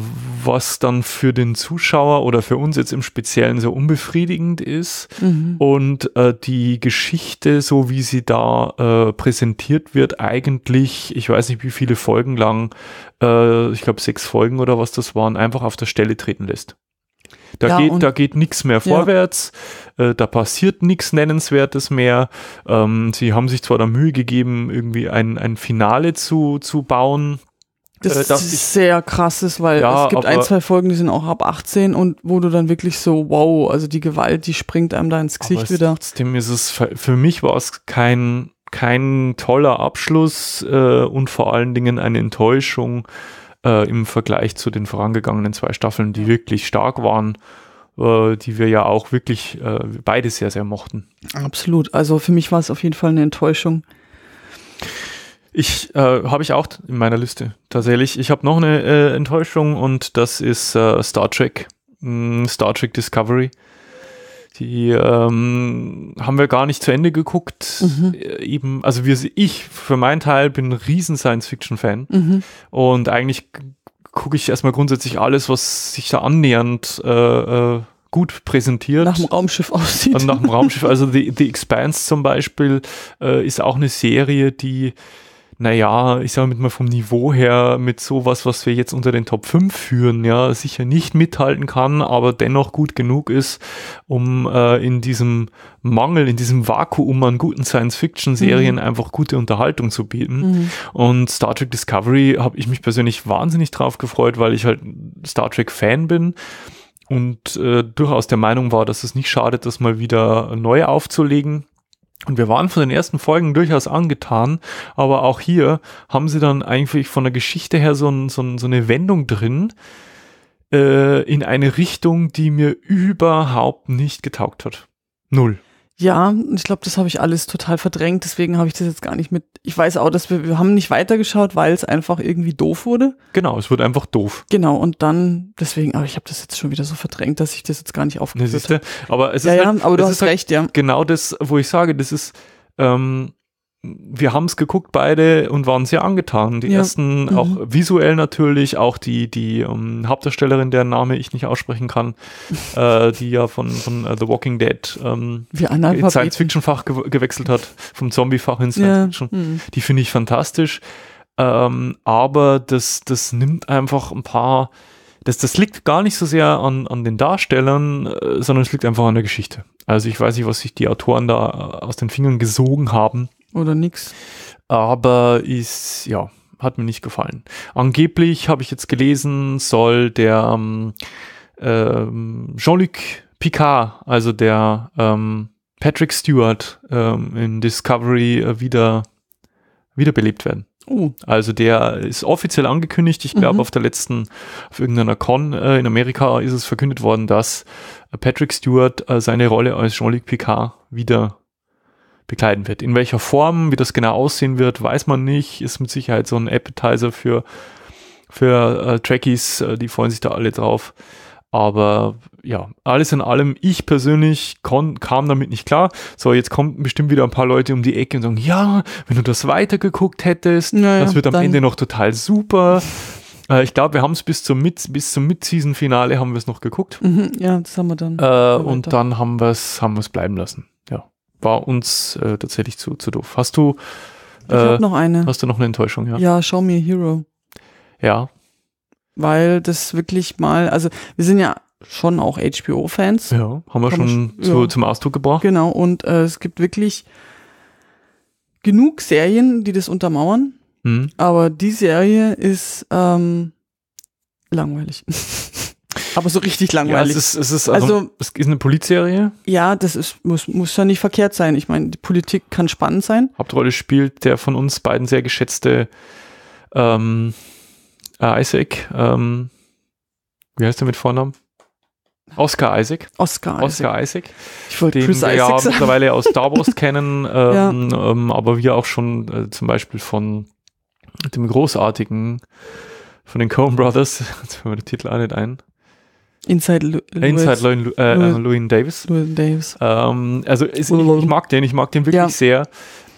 Speaker 1: was dann für den Zuschauer oder für uns jetzt im Speziellen so unbefriedigend ist. Mhm. Und äh, die Geschichte, so wie sie da äh, präsentiert wird, eigentlich, ich weiß nicht wie viele Folgen lang, äh, ich glaube sechs Folgen oder was das waren, einfach auf der Stelle treten lässt. Da ja, geht, geht nichts mehr vorwärts, ja. äh, da passiert nichts Nennenswertes mehr. Ähm, sie haben sich zwar da Mühe gegeben, irgendwie ein, ein Finale zu, zu bauen. Das, äh, das ist sehr krass ist, weil ja, es gibt ein, zwei
Speaker 2: Folgen, die sind auch ab 18 und wo du dann wirklich so, wow, also die Gewalt, die springt einem da ins Gesicht wieder. Trotzdem
Speaker 1: ist es, für mich war es kein, kein toller Abschluss äh, und vor allen Dingen eine Enttäuschung äh, im Vergleich zu den vorangegangenen zwei Staffeln, die wirklich stark waren, äh, die wir ja auch wirklich äh, beide sehr, sehr mochten.
Speaker 2: Absolut. Also für mich war es auf jeden Fall eine Enttäuschung.
Speaker 1: Ich äh, habe ich auch in meiner Liste tatsächlich. Ich habe noch eine äh, Enttäuschung und das ist äh, Star Trek, mh, mm, Star Trek Discovery. Die ähm, haben wir gar nicht zu Ende geguckt. Mhm. Äh, eben, also wir, ich für meinen Teil bin ein riesen Science-Fiction-Fan mhm. und eigentlich gucke ich erstmal grundsätzlich alles, was sich da annähernd äh, äh gut präsentiert. Nach dem Raumschiff aussieht. Und nach dem Raumschiff, also The, The Expanse zum Beispiel äh, ist auch eine Serie, die naja, ich sage mal vom Niveau her mit sowas, was wir jetzt unter den Top 5 führen, ja, sicher nicht mithalten kann, aber dennoch gut genug ist, um äh, in diesem Mangel, in diesem Vakuum an guten Science-Fiction-Serien mhm. einfach gute Unterhaltung zu bieten. Mhm. Und Star Trek Discovery habe ich mich persönlich wahnsinnig drauf gefreut, weil ich halt Star Trek-Fan bin und äh, durchaus der Meinung war, dass es nicht schadet, das mal wieder neu aufzulegen. Und wir waren von den ersten Folgen durchaus angetan, aber auch hier haben sie dann eigentlich von der Geschichte her so, ein, so, ein, so eine Wendung drin äh, in eine Richtung, die mir überhaupt nicht getaugt hat. Null.
Speaker 2: Ja, ich glaube, das habe ich alles total verdrängt, deswegen habe ich das jetzt gar nicht mit. Ich weiß auch, dass wir, wir haben nicht weitergeschaut, weil es einfach irgendwie doof wurde. Genau, es wurde einfach doof. Genau, und dann, deswegen, aber ich habe das jetzt schon wieder so verdrängt, dass ich das jetzt gar nicht ne, aufgeführt
Speaker 1: habe. Aber es ist ja, halt, aber du hast halt recht, ja. Genau das, wo ich sage, das ist, ähm, wir haben es geguckt beide und waren sehr angetan. Die ja. ersten, mhm. auch visuell natürlich, auch die, die um, ähm, Hauptdarstellerin, deren Name ich nicht aussprechen kann, äh, die ja von, von uh, The Walking Dead ähm, Science-Fiction-Fach ge gewechselt hat, vom Zombie-Fach ins Science-Fiction. Mhm. Die finde ich fantastisch. Ähm, aber das, das nimmt einfach ein paar, das, das liegt gar nicht so sehr an, an den Darstellern, äh, sondern es liegt einfach an der Geschichte. Also ich weiß nicht, was sich die Autoren da äh, aus den Fingern gesogen haben oder nichts. Aber ist, ja, hat mir nicht gefallen. Angeblich habe ich jetzt gelesen, soll der ähm, ähm, Jean-Luc Picard, also der ähm, Patrick Stewart ähm, in Discovery äh, wieder wiederbelebt werden. Oh. Also der ist offiziell angekündigt. Ich glaube, mhm. auf der letzten, auf irgendeiner Con äh, in Amerika ist es verkündet worden, dass Patrick Stewart äh, seine Rolle als Jean-Luc Picard wieder begleiten wird. In welcher Form, wie das genau aussehen wird, weiß man nicht. Ist mit Sicherheit so ein Appetizer für, für äh, Trekkies, äh, die freuen sich da alle drauf. Aber ja, alles in allem, ich persönlich kon kam damit nicht klar. So, jetzt kommen bestimmt wieder ein paar Leute um die Ecke und sagen, ja, wenn du das weitergeguckt hättest, naja, das wird am Ende noch total super. Äh, ich glaube, wir haben es bis zum Mid bis zum Mid-Season-Finale haben wir es noch geguckt.
Speaker 2: Mhm, ja, das haben wir dann. Äh, und dann
Speaker 1: haben wir es haben bleiben lassen. Ja war uns äh, tatsächlich zu, zu doof. Hast du. Äh, ich habe noch eine. Hast du noch eine Enttäuschung, ja?
Speaker 2: Ja, Show Me a Hero. Ja. Weil das wirklich mal, also wir sind ja schon auch HBO-Fans. Ja, haben wir schon ich, zu, ja. zum Ausdruck gebracht. Genau, und äh, es gibt wirklich genug Serien, die das untermauern. Mhm. Aber die Serie ist ähm, langweilig. aber so richtig langweilig. Ja, es ist, es ist also, also,
Speaker 1: es ist eine Polizserie.
Speaker 2: Ja, das ist, muss, muss ja nicht verkehrt sein. Ich meine, die Politik kann spannend sein.
Speaker 1: Hauptrolle spielt der von uns beiden sehr geschätzte ähm, äh, Isaac. Ähm, wie heißt er mit Vornamen? Oscar Isaac. Oscar, Oscar Isaac. Ich wollte den Chris Isaac ja sagen. mittlerweile aus Star Wars kennen, ähm, ja. ähm, aber wir auch schon äh, zum Beispiel von äh, dem großartigen, von den Coen Brothers, jetzt fällt mir der Titel auch nicht ein,
Speaker 2: Inside, Lu Inside Llewyn, äh, Llewyn äh, Davis. Llewyn Davis.
Speaker 1: Ähm, also ist, ich, ich, mag den, ich mag den wirklich ja. sehr.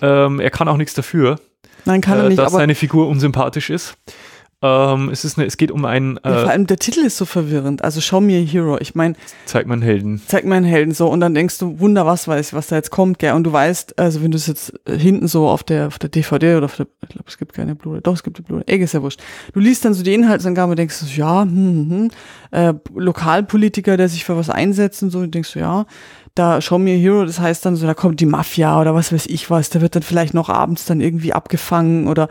Speaker 1: Ähm, er kann auch nichts dafür. Nein, kann äh, er nicht. Dass seine Figur unsympathisch ist. Ähm,
Speaker 2: es, ist eine, es geht um einen. Äh, ja, vor äh, allem der Titel ist so verwirrend. Also Show Me a Hero. Ich meine. Zeig meinen Helden. Zeig meinen Helden. So, und dann denkst du, Wunder, was weiß ich, was da jetzt kommt, gell? Und du weißt, also wenn du es jetzt äh, hinten so auf der, auf der DVD oder auf der, ich glaube, es gibt keine blu Doch, es gibt die Blu-ray. ist ja wurscht. Du liest dann so die Inhaltsangabe und denkst, ja, hm, hm, hm, äh, Lokalpolitiker, der sich für was einsetzt und so, und denkst du, ja da Show Me a Hero, das heißt dann so, da kommt die Mafia oder was weiß ich was, da wird dann vielleicht noch abends dann irgendwie abgefangen oder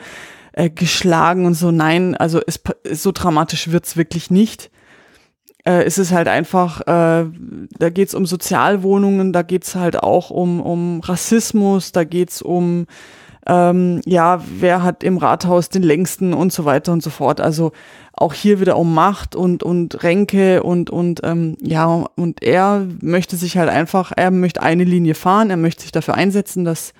Speaker 2: äh, geschlagen und so. Nein, also es, so dramatisch wird's wirklich nicht. Äh, es ist halt einfach, äh, da geht's um Sozialwohnungen, da geht's halt auch um, um Rassismus, da geht's um, ähm, ja, wer hat im Rathaus den längsten und so weiter und so fort. Also auch hier wieder um Macht und, und Ränke und, und ähm, ja, und er möchte sich halt einfach, er möchte eine Linie fahren, er möchte sich dafür einsetzen, dass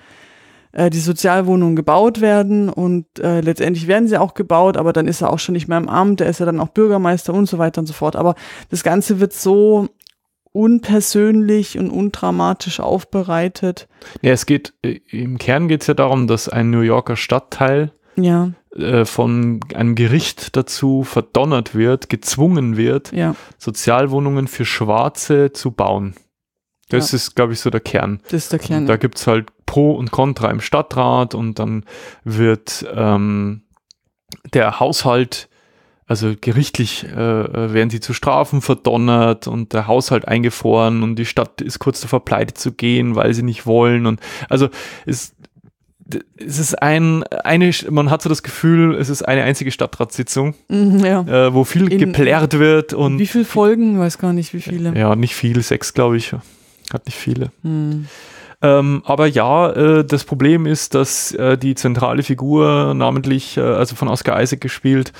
Speaker 2: äh, die Sozialwohnungen gebaut werden und äh, letztendlich werden sie auch gebaut, aber dann ist er auch schon nicht mehr im Amt, er ist ja dann auch Bürgermeister und so weiter und so fort. Aber das Ganze wird so unpersönlich und undramatisch aufbereitet.
Speaker 1: Ja, es geht, äh, im Kern geht es ja darum, dass ein New Yorker Stadtteil ja. äh, von einem Gericht dazu verdonnert wird, gezwungen wird, ja. Sozialwohnungen für Schwarze zu bauen. Das ja. ist, glaube ich, so der Kern. Das ist der Kern. Und da gibt es halt Pro und Contra im Stadtrat und dann wird ähm, der Haushalt, also gerichtlich äh, äh, werden sie zu Strafen verdonnert und der Haushalt eingefroren und die Stadt ist kurz davor pleite zu gehen, weil sie nicht wollen und also ist es ist ein, eine, man hat so das Gefühl, es ist eine einzige Stadtratssitzung, mhm, ja. äh, wo viel In, geplärt wird und. Wie viele Folgen? Weiß gar nicht, wie viele. Ja, nicht viel, sechs, glaube ich. Hat nicht viele. Hm. Ähm, aber ja, äh, das Problem ist, dass äh, die zentrale Figur, namentlich, äh, also von Oscar Isaac gespielt,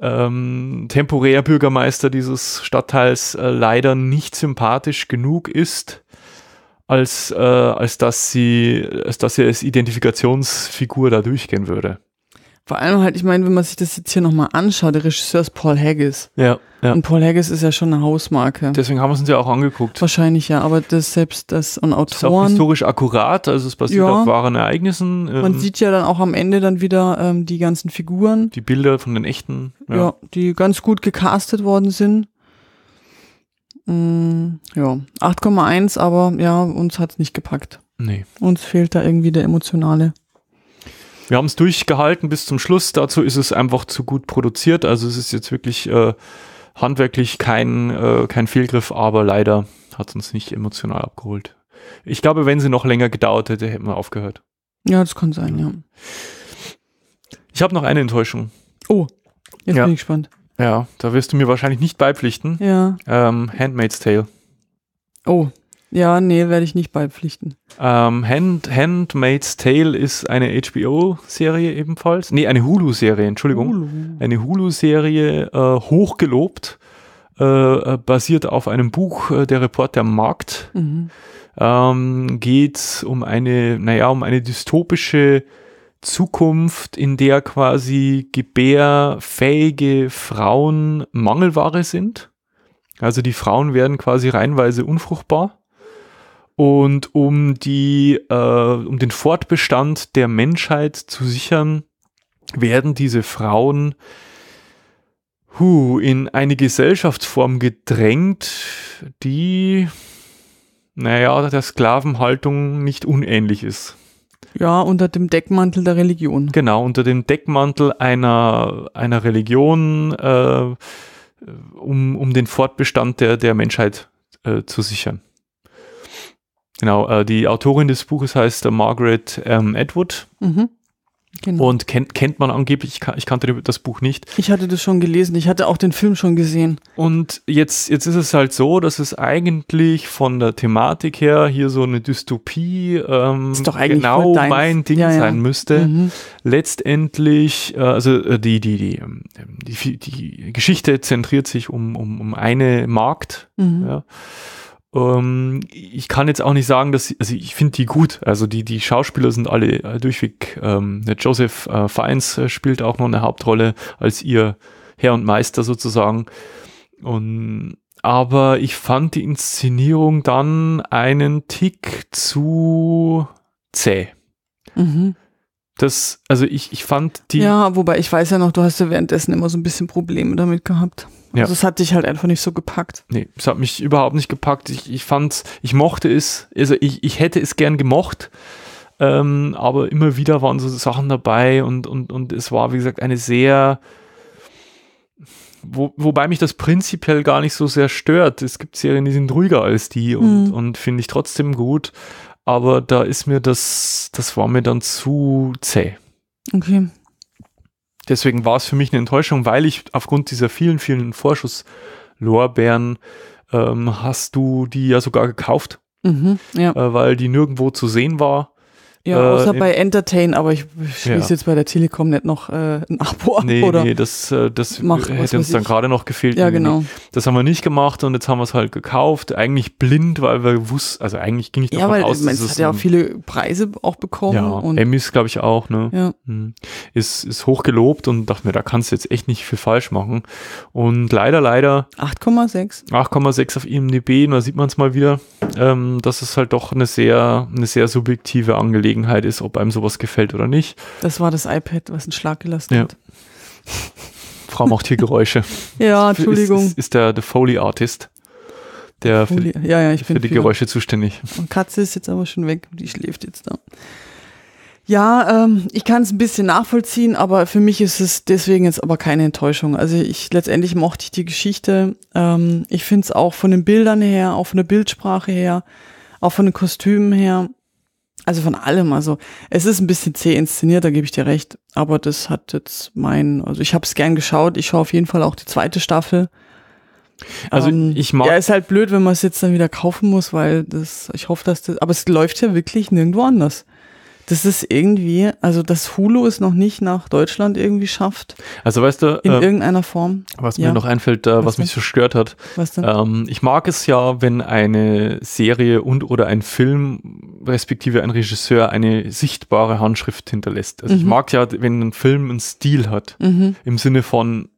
Speaker 1: ähm, temporär Bürgermeister dieses Stadtteils äh, leider nicht sympathisch genug ist, als, äh, als, dass sie, als dass sie als Identifikationsfigur da durchgehen würde.
Speaker 2: Vor allem halt, ich meine, wenn man sich das jetzt hier nochmal anschaut, der Regisseur ist Paul Haggis. Ja, ja. Und Paul Haggis ist ja schon eine Hausmarke. Deswegen haben wir es uns ja auch angeguckt. Wahrscheinlich ja, aber das selbst das und Autoren. Das ist auch historisch
Speaker 1: akkurat, also es basiert ja. auf wahren Ereignissen. Man ähm, sieht
Speaker 2: ja dann auch am Ende dann wieder ähm, die ganzen Figuren.
Speaker 1: Die Bilder von den echten. Ja, ja
Speaker 2: die ganz gut gecastet worden sind. Mm, ja, 8,1, aber ja, uns hat es nicht gepackt. Nee. Uns fehlt da irgendwie der emotionale
Speaker 1: wir haben es durchgehalten bis zum Schluss. Dazu ist es einfach zu gut produziert. Also es ist jetzt wirklich äh, handwerklich kein, äh, kein Fehlgriff, aber leider hat es uns nicht emotional abgeholt. Ich glaube, wenn sie noch länger gedauert hätte, hätten wir aufgehört. Ja, das kann sein, ja. Ich habe noch eine Enttäuschung. Oh,
Speaker 2: jetzt ja. bin ich gespannt.
Speaker 1: Ja, da wirst du mir wahrscheinlich nicht beipflichten. Ja. Ähm, Handmaid's Tale.
Speaker 2: Oh, ja, nee, werde ich nicht beipflichten.
Speaker 1: Ähm, Hand, Handmaid's Tale ist eine HBO-Serie ebenfalls. Nee, eine Hulu-Serie, Entschuldigung. Hulu. Eine Hulu-Serie, äh, hochgelobt, äh, äh basiert auf einem Buch, äh, der Reporter Markt. Mhm. Ähm, geht um eine, naja, um eine dystopische Zukunft, in der quasi gebärfähige Frauen Mangelware sind. Also die Frauen werden quasi reinweise unfruchtbar und um die, äh, um den Fortbestand der Menschheit zu sichern, werden diese Frauen huh, in eine Gesellschaftsform gedrängt, die, naja, der Sklavenhaltung nicht unähnlich ist. Ja, unter dem Deckmantel der Religion. Genau, unter dem Deckmantel einer, einer Religion, äh, um, um den Fortbestand der, der Menschheit äh, zu sichern. Genau, äh, die Autorin des Buches heißt äh, Margaret ähm,
Speaker 2: Atwood. Mhm. Genau.
Speaker 1: Und kennt, kennt man angeblich, ich, ich, kannte das Buch nicht.
Speaker 2: Ich hatte das schon gelesen, ich hatte auch den Film schon gesehen. Und
Speaker 1: jetzt, jetzt ist es halt so, dass es eigentlich von der Thematik her hier so eine Dystopie ähm, ist doch genau mein Ding ja, ja. sein müsste. Mhm. Letztendlich, äh, also äh, die, die, die, ähm, die, die, Geschichte zentriert sich um, um, um eine Markt. Mhm. Ja ähm, ich kann jetzt auch nicht sagen, dass, also ich finde die gut. Also die, die Schauspieler sind alle äh, durchweg. Ähm, Joseph äh, Fiennes äh, spielt auch noch eine Hauptrolle als ihr Herr und Meister sozusagen. Und, aber ich fand die Inszenierung dann einen Tick zu zäh. Mhm. Das, also ich, ich fand die.
Speaker 2: Ja, wobei ich weiß ja noch, du hast ja währenddessen immer so ein bisschen Probleme damit gehabt. Ja. Also es hat dich halt einfach nicht so gepackt.
Speaker 1: Nee, es hat mich überhaupt nicht gepackt. Ich, ich fand, ich mochte es, also ich, ich hätte es gern gemocht, ähm, aber immer wieder waren so Sachen dabei und, und, und es war, wie gesagt, eine sehr, wo, wobei mich das prinzipiell gar nicht so sehr stört. Es gibt Serien, die sind ruhiger als die und, mhm. und finde ich trotzdem gut. Aber da ist mir das, das war mir dann zu zäh. Okay deswegen war es für mich eine Enttäuschung, weil ich aufgrund dieser vielen, vielen Vorschusslorbeeren ähm, hast du die ja sogar gekauft, mhm, ja. Äh, weil die nirgendwo zu sehen war. Ja, äh, außer äh, bei
Speaker 2: Entertain, aber ich schließe ja. jetzt bei der Telekom nicht noch äh, ein Abo ab. Nee, oder nee, das, äh, das macht, hätte uns dann gerade noch gefehlt. Ja, irgendwie. genau.
Speaker 1: Das haben wir nicht gemacht und jetzt haben wir es halt gekauft. Eigentlich blind, weil wir wussten, also eigentlich ging ich davon ja, weil, aus, dass es hat ja auch
Speaker 2: viele Preise auch bekommen. Ja, und Emmys
Speaker 1: glaube ich auch, ne? Ja. Hm. Ist, ist hochgelobt und dachte mir, da kannst du jetzt echt nicht viel falsch machen. Und leider, leider. 8,6. 8,6 auf IMDb, da sieht man es mal wieder. Ähm, das ist halt doch eine sehr, eine sehr subjektive Angelegenheit. Angelegenheit ist, ob einem sowas gefällt oder nicht.
Speaker 2: Das war das iPad, was einen Schlag gelassen ja.
Speaker 1: hat. Frau macht hier Geräusche. ja, Entschuldigung. Ist, ist, ist der The Foley Artist, der Foley. für, ja, ja, für die viel. Geräusche zuständig.
Speaker 2: Und Katze ist jetzt aber schon weg, die schläft jetzt da. Ja, ähm, ich kann es ein bisschen nachvollziehen, aber für mich ist es deswegen jetzt aber keine Enttäuschung. Also ich letztendlich mochte ich die Geschichte. Ähm, ich finde es auch von den Bildern her, auch von der Bildsprache her, auch von den Kostümen her also von allem, also es ist ein bisschen zäh inszeniert, da gebe ich dir recht, aber das hat jetzt mein, also ich habe es gern geschaut, ich schaue auf jeden Fall auch die zweite Staffel. Also ähm, ich mag. Ja, ist halt blöd, wenn man es jetzt dann wieder kaufen muss, weil das, ich hoffe, dass das, aber es läuft ja wirklich nirgendwo anders das ist irgendwie, also dass Hulu es noch nicht nach Deutschland irgendwie schafft. Also weißt du, in äh, irgendeiner Form. Was ja. mir noch
Speaker 1: einfällt, äh, was, was mich so stört hat. Was denn? Ähm, ich mag es ja, wenn eine Serie und oder ein Film respektive ein Regisseur eine sichtbare Handschrift hinterlässt. Also mhm. ich mag ja, wenn ein Film einen Stil hat, mhm. im Sinne von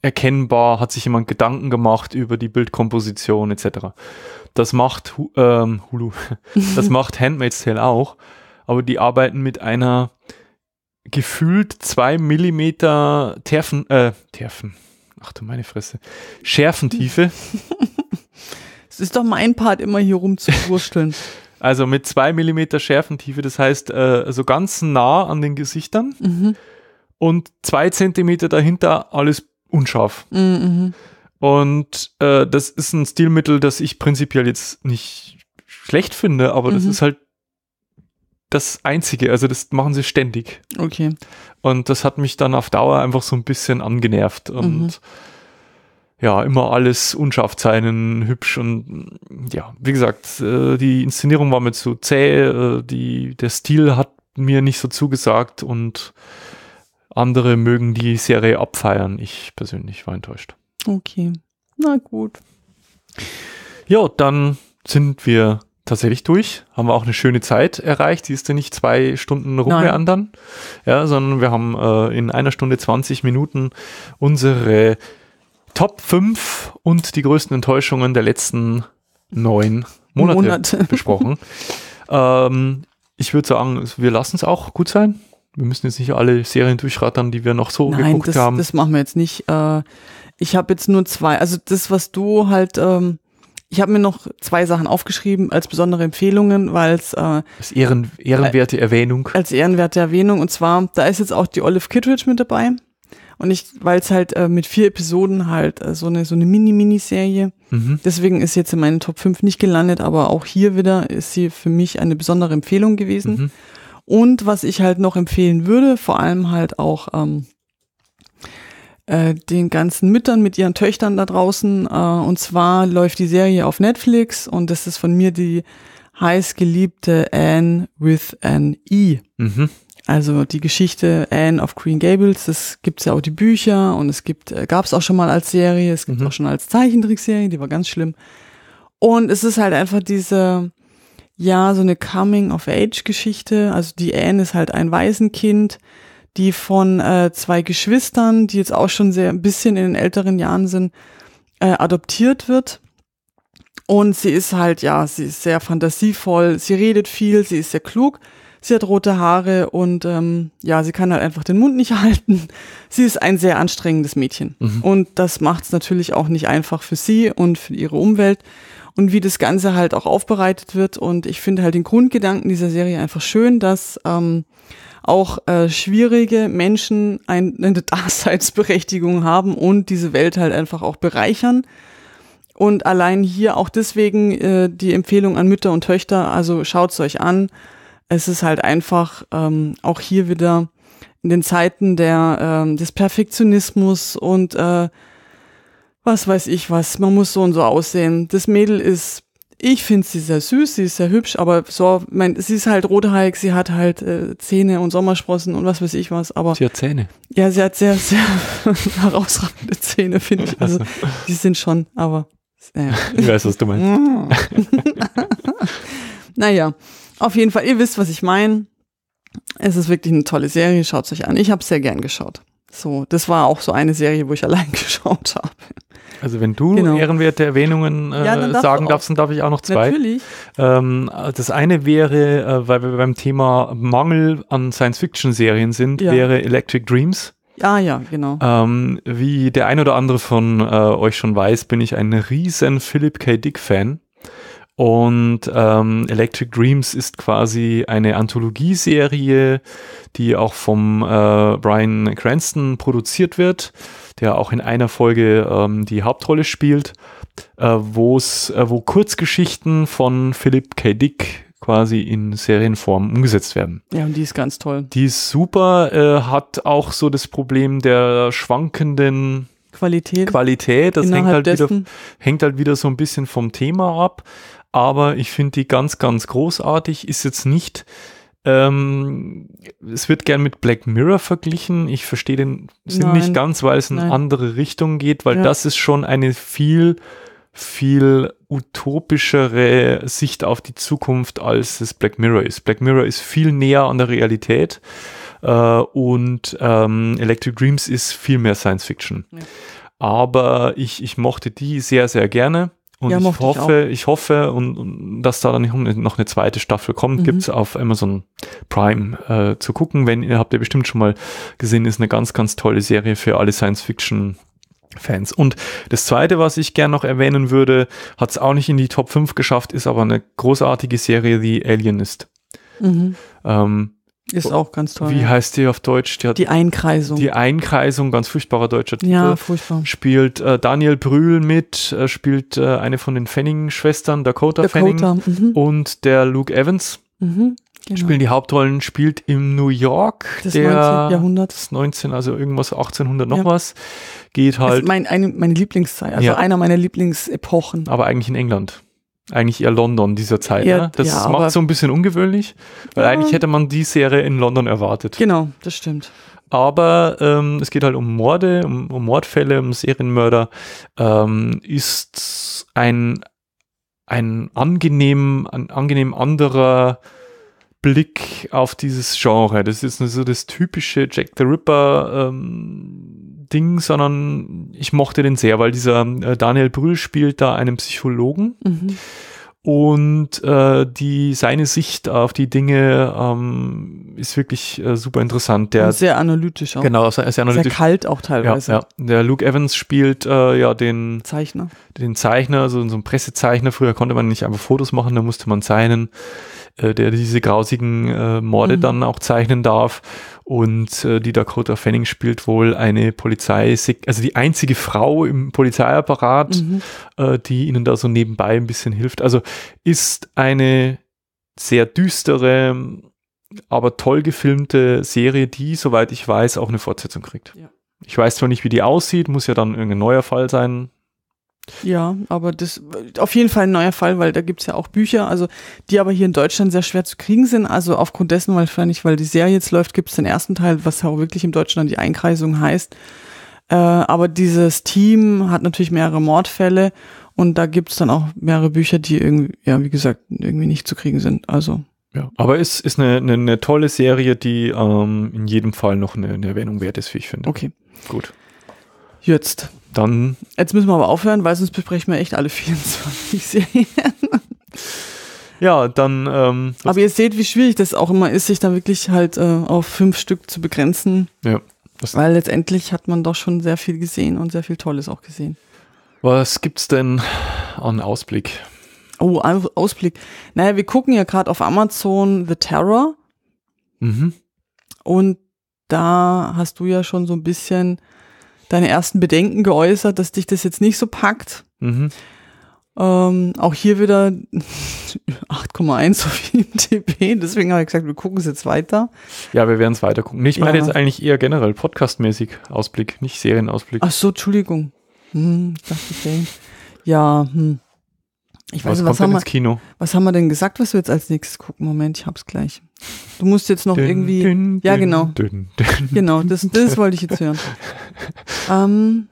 Speaker 1: erkennbar, hat sich jemand Gedanken gemacht über die Bildkomposition etc. Das macht ähm, Hulu, das macht Handmaid's Tale auch aber die arbeiten mit einer gefühlt zwei Millimeter Terfen, äh, Terfen, ach du meine Fresse, Schärfentiefe.
Speaker 2: Es ist doch mein Part, immer hier rumzuwursteln.
Speaker 1: Also mit zwei Millimeter Schärfentiefe, das heißt äh, so ganz nah an den Gesichtern mhm. und zwei Zentimeter dahinter alles unscharf. Mhm. mhm. Und äh, das ist ein Stilmittel, das ich prinzipiell jetzt nicht schlecht finde, aber mhm. das ist halt das Einzige, also das machen sie ständig. Okay. Und das hat mich dann auf Dauer einfach so ein bisschen angenervt und mhm. ja, immer alles unscharf zeichnen, hübsch und ja, wie gesagt, äh, die Inszenierung war mir zu zäh, äh, die, der Stil hat mir nicht so zugesagt und andere mögen die Serie abfeiern. Ich persönlich war enttäuscht.
Speaker 2: Okay, na gut.
Speaker 1: Ja, dann sind wir tatsächlich durch. Haben wir auch eine schöne Zeit erreicht. Sie ist ja nicht zwei Stunden rumgeandern, ja, sondern wir haben äh, in einer Stunde 20 Minuten unsere Top 5 und die größten Enttäuschungen der letzten neun Monate, Monate. besprochen. ähm, ich würde sagen, wir lassen es auch gut sein. Wir müssen jetzt nicht alle Serien durchrattern, die wir noch so Nein, geguckt das, haben. das
Speaker 2: machen wir jetzt nicht. Äh, ich habe jetzt nur zwei. Also das, was du halt ähm, ich habe mir noch zwei Sachen aufgeschrieben als besondere Empfehlungen, weil es äh, als Ehren, ehrenwerte äh, Erwähnung. Als ehrenwerte Erwähnung. Und zwar, da ist jetzt auch die Olive Kittredge mit dabei. Und ich, weil es halt äh, mit vier Episoden halt äh, so eine so eine Mini-Mini-Serie. Mhm. Deswegen ist jetzt in meinen Top 5 nicht gelandet, aber auch hier wieder ist sie für mich eine besondere Empfehlung gewesen. Mhm. Und was ich halt noch empfehlen würde, vor allem halt auch ähm, äh, den ganzen Müttern mit ihren Töchtern da draußen. Äh, und zwar läuft die Serie auf Netflix und das ist von mir die heißgeliebte Anne with an E. Mhm. Also die Geschichte Anne of Green Gables, das gibt's ja auch die Bücher und es gibt, äh, gab's auch schon mal als Serie, es gibt mhm. auch schon als Zeichentrickserie, die war ganz schlimm. Und es ist halt einfach diese, ja, so eine Coming-of-Age-Geschichte. Also die Anne ist halt ein Waisenkind, die von äh, zwei Geschwistern, die jetzt auch schon sehr ein bisschen in den älteren Jahren sind, äh, adoptiert wird. Und sie ist halt, ja, sie ist sehr fantasievoll, sie redet viel, sie ist sehr klug Sie hat rote Haare und ähm, ja, sie kann halt einfach den Mund nicht halten. Sie ist ein sehr anstrengendes Mädchen. Mhm. Und das macht es natürlich auch nicht einfach für sie und für ihre Umwelt. Und wie das Ganze halt auch aufbereitet wird. Und ich finde halt den Grundgedanken dieser Serie einfach schön, dass ähm, auch äh, schwierige Menschen ein, eine Daseinsberechtigung haben und diese Welt halt einfach auch bereichern. Und allein hier auch deswegen äh, die Empfehlung an Mütter und Töchter, also schaut es euch an es ist halt einfach ähm, auch hier wieder in den Zeiten der, ähm, des Perfektionismus und äh, was weiß ich was, man muss so und so aussehen. Das Mädel ist, ich finde sie sehr süß, sie ist sehr hübsch, aber so, mein, sie ist halt rothaarig, sie hat halt äh, Zähne und Sommersprossen und was weiß ich was, aber. Sie hat Zähne. Ja, sie hat sehr, sehr herausragende Zähne, finde ich. Also, die sind schon, aber. Äh. Ich weiß, was du meinst. naja. Auf jeden Fall, ihr wisst, was ich meine. Es ist wirklich eine tolle Serie, schaut es euch an. Ich habe sehr gern geschaut. So, das war auch so eine Serie, wo ich allein geschaut habe.
Speaker 1: Also wenn du genau. ehrenwerte Erwähnungen äh, ja, darf sagen darfst, dann darf ich auch noch zwei. Natürlich. Ähm, das eine wäre, äh, weil wir beim Thema Mangel an Science-Fiction-Serien sind, ja. wäre Electric Dreams. Ah ja, genau. Ähm, wie der ein oder andere von äh, euch schon weiß, bin ich ein riesen Philip K. Dick-Fan. Und ähm, Electric Dreams ist quasi eine Anthologieserie, die auch vom äh, Brian Cranston produziert wird, der auch in einer Folge ähm, die Hauptrolle spielt, äh, wo's, äh, wo Kurzgeschichten von Philip K. Dick quasi in Serienform umgesetzt werden.
Speaker 2: Ja, und die ist ganz toll.
Speaker 1: Die ist super, äh, hat auch so das Problem der schwankenden Qualität. Qualität, das hängt halt, wieder, hängt halt wieder so ein bisschen vom Thema ab aber ich finde die ganz, ganz großartig. Ist jetzt nicht, ähm, es wird gern mit Black Mirror verglichen. Ich verstehe den Sinn Nein. nicht ganz, weil es in eine andere Richtung geht, weil ja. das ist schon eine viel, viel utopischere Sicht auf die Zukunft, als es Black Mirror ist. Black Mirror ist viel näher an der Realität. äh, und ähm, Electric Dreams ist viel mehr Science Fiction. Ja. Aber ich, ich mochte die sehr, sehr gerne. Und ja, ich hoffe, ich, ich hoffe, und, und, dass da dann noch eine zweite Staffel kommt, mhm. gibt's auf Amazon Prime äh, zu gucken. Wenn ihr habt ihr bestimmt schon mal gesehen, ist eine ganz, ganz tolle Serie für alle Science Fiction. Fans. Und das zweite, was ich gern noch erwähnen würde, hat es auch nicht in die Top 5 geschafft, ist aber eine großartige Serie, die Alienist. Mhm. Ähm, ist auch ganz toll. Wie heißt die auf Deutsch? Die, die Einkreisung. Die Einkreisung, ganz furchtbarer deutscher Titel. Ja, furchtbar. Spielt äh, Daniel Brühl mit, äh, spielt äh, eine von den Fanning-Schwestern, Dakota, Dakota Fanning mhm. und der Luke Evans. Mhm, genau. Spielen die Hauptrollen, spielt im New York des der, 19. Jahrhunderts. 19, also irgendwas 1800 noch ja. was. Geht halt. Das ist halt mein,
Speaker 2: eine, meine Lieblingszeit, also ja. einer meiner Lieblingsepochen.
Speaker 1: Aber eigentlich in England eigentlich eher London dieser Zeit. Ja, ne? Das ja, macht so ein bisschen ungewöhnlich, weil ja. eigentlich hätte man die Serie in London erwartet. Genau, das stimmt. Aber ähm, es geht halt um Morde, um, um Mordfälle, um Serienmörder. Ähm, ist ein, ein, angenehm, ein angenehm anderer Blick auf dieses Genre. Das ist so das typische Jack the Ripper ähm, Ding, sondern ich mochte den sehr, weil dieser äh, Daniel Brühl spielt da einen Psychologen. Mhm. Und äh, die, seine Sicht auf die Dinge ähm, ist wirklich äh, super interessant. Der, sehr analytisch auch. Genau, sehr, sehr analytisch. Sehr kalt auch teilweise. Ja, ja. Der Luke Evans spielt äh, ja den Zeichner. Den Zeichner, also so ein Pressezeichner. Früher konnte man nicht einfach Fotos machen, da musste man seinen. Äh, der diese grausigen äh, Morde mhm. dann auch zeichnen darf. Und äh, die Dakota Fanning spielt wohl eine Polizei, also die einzige Frau im Polizeiapparat, mhm. äh, die ihnen da so nebenbei ein bisschen hilft. Also ist eine sehr düstere, aber toll gefilmte Serie, die, soweit ich weiß, auch eine Fortsetzung kriegt. Ja. Ich weiß zwar nicht, wie die aussieht, muss ja dann irgendein neuer Fall sein,
Speaker 2: ja, aber das auf jeden Fall ein neuer Fall, weil da gibt es ja auch Bücher, also die aber hier in Deutschland sehr schwer zu kriegen sind. Also aufgrund dessen, weil wahrscheinlich, weil die Serie jetzt läuft, gibt es den ersten Teil, was auch wirklich im Deutschen dann die Einkreisung heißt. Äh, aber dieses Team hat natürlich mehrere Mordfälle und da gibt es dann auch mehrere Bücher, die irgendwie, ja, wie gesagt, irgendwie nicht zu kriegen sind. Also. Ja,
Speaker 1: aber es ist eine, eine, eine tolle Serie, die ähm, in jedem Fall noch eine, eine Erwähnung wert ist, wie ich finde. Okay. Gut. Jetzt.
Speaker 2: Dann. Jetzt müssen wir aber aufhören, weil sonst besprechen wir echt alle 24 Serien.
Speaker 1: Ja, dann. Ähm,
Speaker 2: aber ihr seht, wie schwierig das auch immer ist, sich dann wirklich halt äh, auf fünf Stück zu begrenzen. Ja. Weil letztendlich hat man doch schon sehr viel gesehen und sehr viel Tolles auch gesehen.
Speaker 1: Was gibt's denn an Ausblick?
Speaker 2: Oh, Ausblick. Naja, wir gucken ja gerade auf Amazon The Terror. Mhm. Und da hast du ja schon so ein bisschen deine ersten Bedenken geäußert, dass dich das jetzt nicht so packt. Mhm. Ähm, auch hier wieder 8,1 auf IMDb. Deswegen habe ich gesagt, wir gucken es jetzt weiter.
Speaker 1: Ja, wir werden es weiter gucken. Ich meine ja. jetzt eigentlich eher generell podcastmäßig Ausblick, nicht Serienausblick. Ach
Speaker 2: so, Entschuldigung. Hm, dachte ich, ja, hm. Ich weiß was, nicht, was haben wir, Kino? Was haben wir denn gesagt, was wir jetzt als nächstes gucken? Moment, ich hab's gleich. Du musst jetzt noch dün, irgendwie. Dün, ja, genau. Dün, genau, das, das wollte ich jetzt hören. ähm,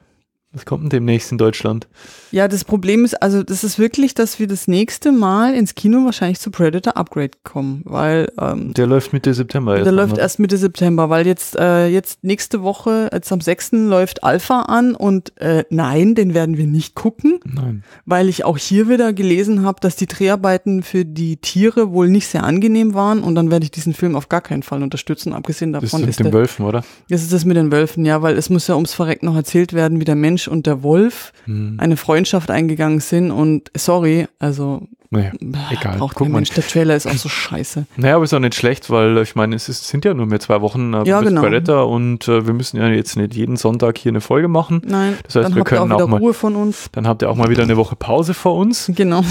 Speaker 2: was
Speaker 1: kommt denn demnächst in Deutschland?
Speaker 2: Ja, das Problem ist, also das ist wirklich, dass wir das nächste Mal ins Kino wahrscheinlich zu Predator Upgrade kommen,
Speaker 1: weil ähm, der läuft Mitte September. Der erst läuft ne? erst
Speaker 2: Mitte September, weil jetzt äh, jetzt nächste Woche, jetzt am 6. läuft Alpha an und äh, nein, den werden wir nicht gucken, nein. weil ich auch hier wieder gelesen habe, dass die Dreharbeiten für die Tiere wohl nicht sehr angenehm waren und dann werde ich diesen Film auf gar keinen Fall unterstützen, abgesehen davon. Das ist mit ist den der, Wölfen, oder? Das ist das mit den Wölfen, ja, weil es muss ja ums Verreck noch erzählt werden, wie der Mensch Mensch und der Wolf hm. eine Freundschaft eingegangen sind und sorry, also naja, egal. Braucht Guck Mensch, der Trailer ist auch so scheiße.
Speaker 1: Naja, aber ist auch nicht schlecht, weil ich meine, es ist, sind ja nur mehr zwei Wochen äh, ja, bis genau. Beretta und äh, wir müssen ja jetzt nicht jeden Sonntag hier eine Folge machen. Nein, das heißt, wir können auch, auch, mal Ruhe von uns. Dann habt ihr auch mal wieder eine Woche Pause vor uns. Genau.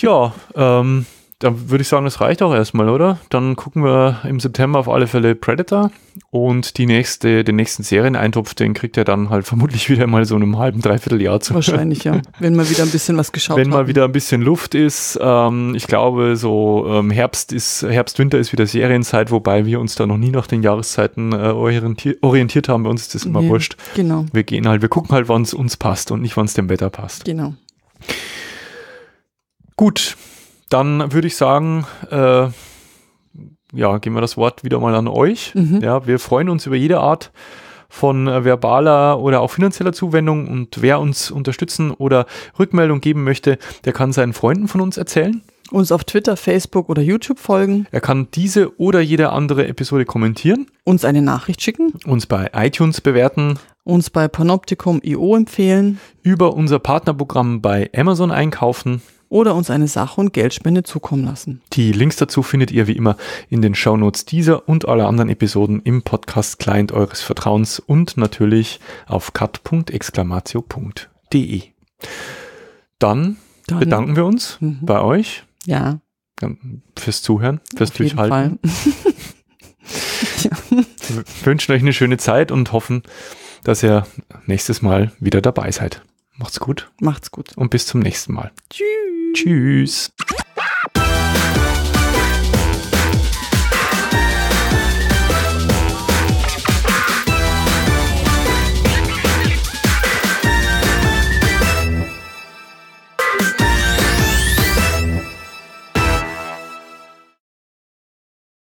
Speaker 1: Ja, ähm, dann würde ich sagen, das reicht auch erstmal, oder? Dann gucken wir im September auf alle Fälle Predator und die nächste, den nächsten Serieneintopf, den kriegt er dann halt vermutlich wieder mal so in einem halben, dreiviertel Jahr zu. Wahrscheinlich, ja.
Speaker 2: Wenn mal wieder ein bisschen was geschaut Wenn mal
Speaker 1: wieder ein bisschen Luft ist. Ähm, ich glaube, so ähm, Herbst ist, Herbst, Winter ist wieder Serienzeit, wobei wir uns da noch nie nach den Jahreszeiten äh, orientiert, orientiert haben. Bei uns ist das immer nee, wurscht. Genau. Wir gehen halt, wir gucken halt, wann es uns passt und nicht, wann es dem Wetter passt. Genau. Gut, dann würde ich sagen, äh, ja, geben wir das Wort wieder mal an euch. Mhm. Ja, wir freuen uns über jede Art von äh, verbaler oder auch finanzieller Zuwendung und wer uns unterstützen oder Rückmeldung geben möchte, der kann seinen Freunden von uns erzählen.
Speaker 2: Uns auf Twitter, Facebook oder YouTube folgen.
Speaker 1: Er kann diese oder jede andere Episode kommentieren.
Speaker 2: Uns eine Nachricht schicken. Uns bei iTunes bewerten. Uns bei Panoptikum.io empfehlen. Über unser Partnerprogramm bei Amazon einkaufen oder uns eine Sache- und Geldspende zukommen lassen.
Speaker 1: Die Links dazu findet ihr wie immer in den Shownotes dieser und aller anderen Episoden im Podcast Client eures Vertrauens und natürlich auf cut.exclamatio.de. Dann, Dann, bedanken wir uns mhm. bei euch. Ja. Fürs Zuhören, fürs auf Durchhalten. ja. Wünschen euch eine schöne Zeit und hoffen, dass ihr nächstes Mal wieder dabei seid. Macht's gut. Macht's gut. Und bis zum nächsten Mal. Tschüss. Tschüss.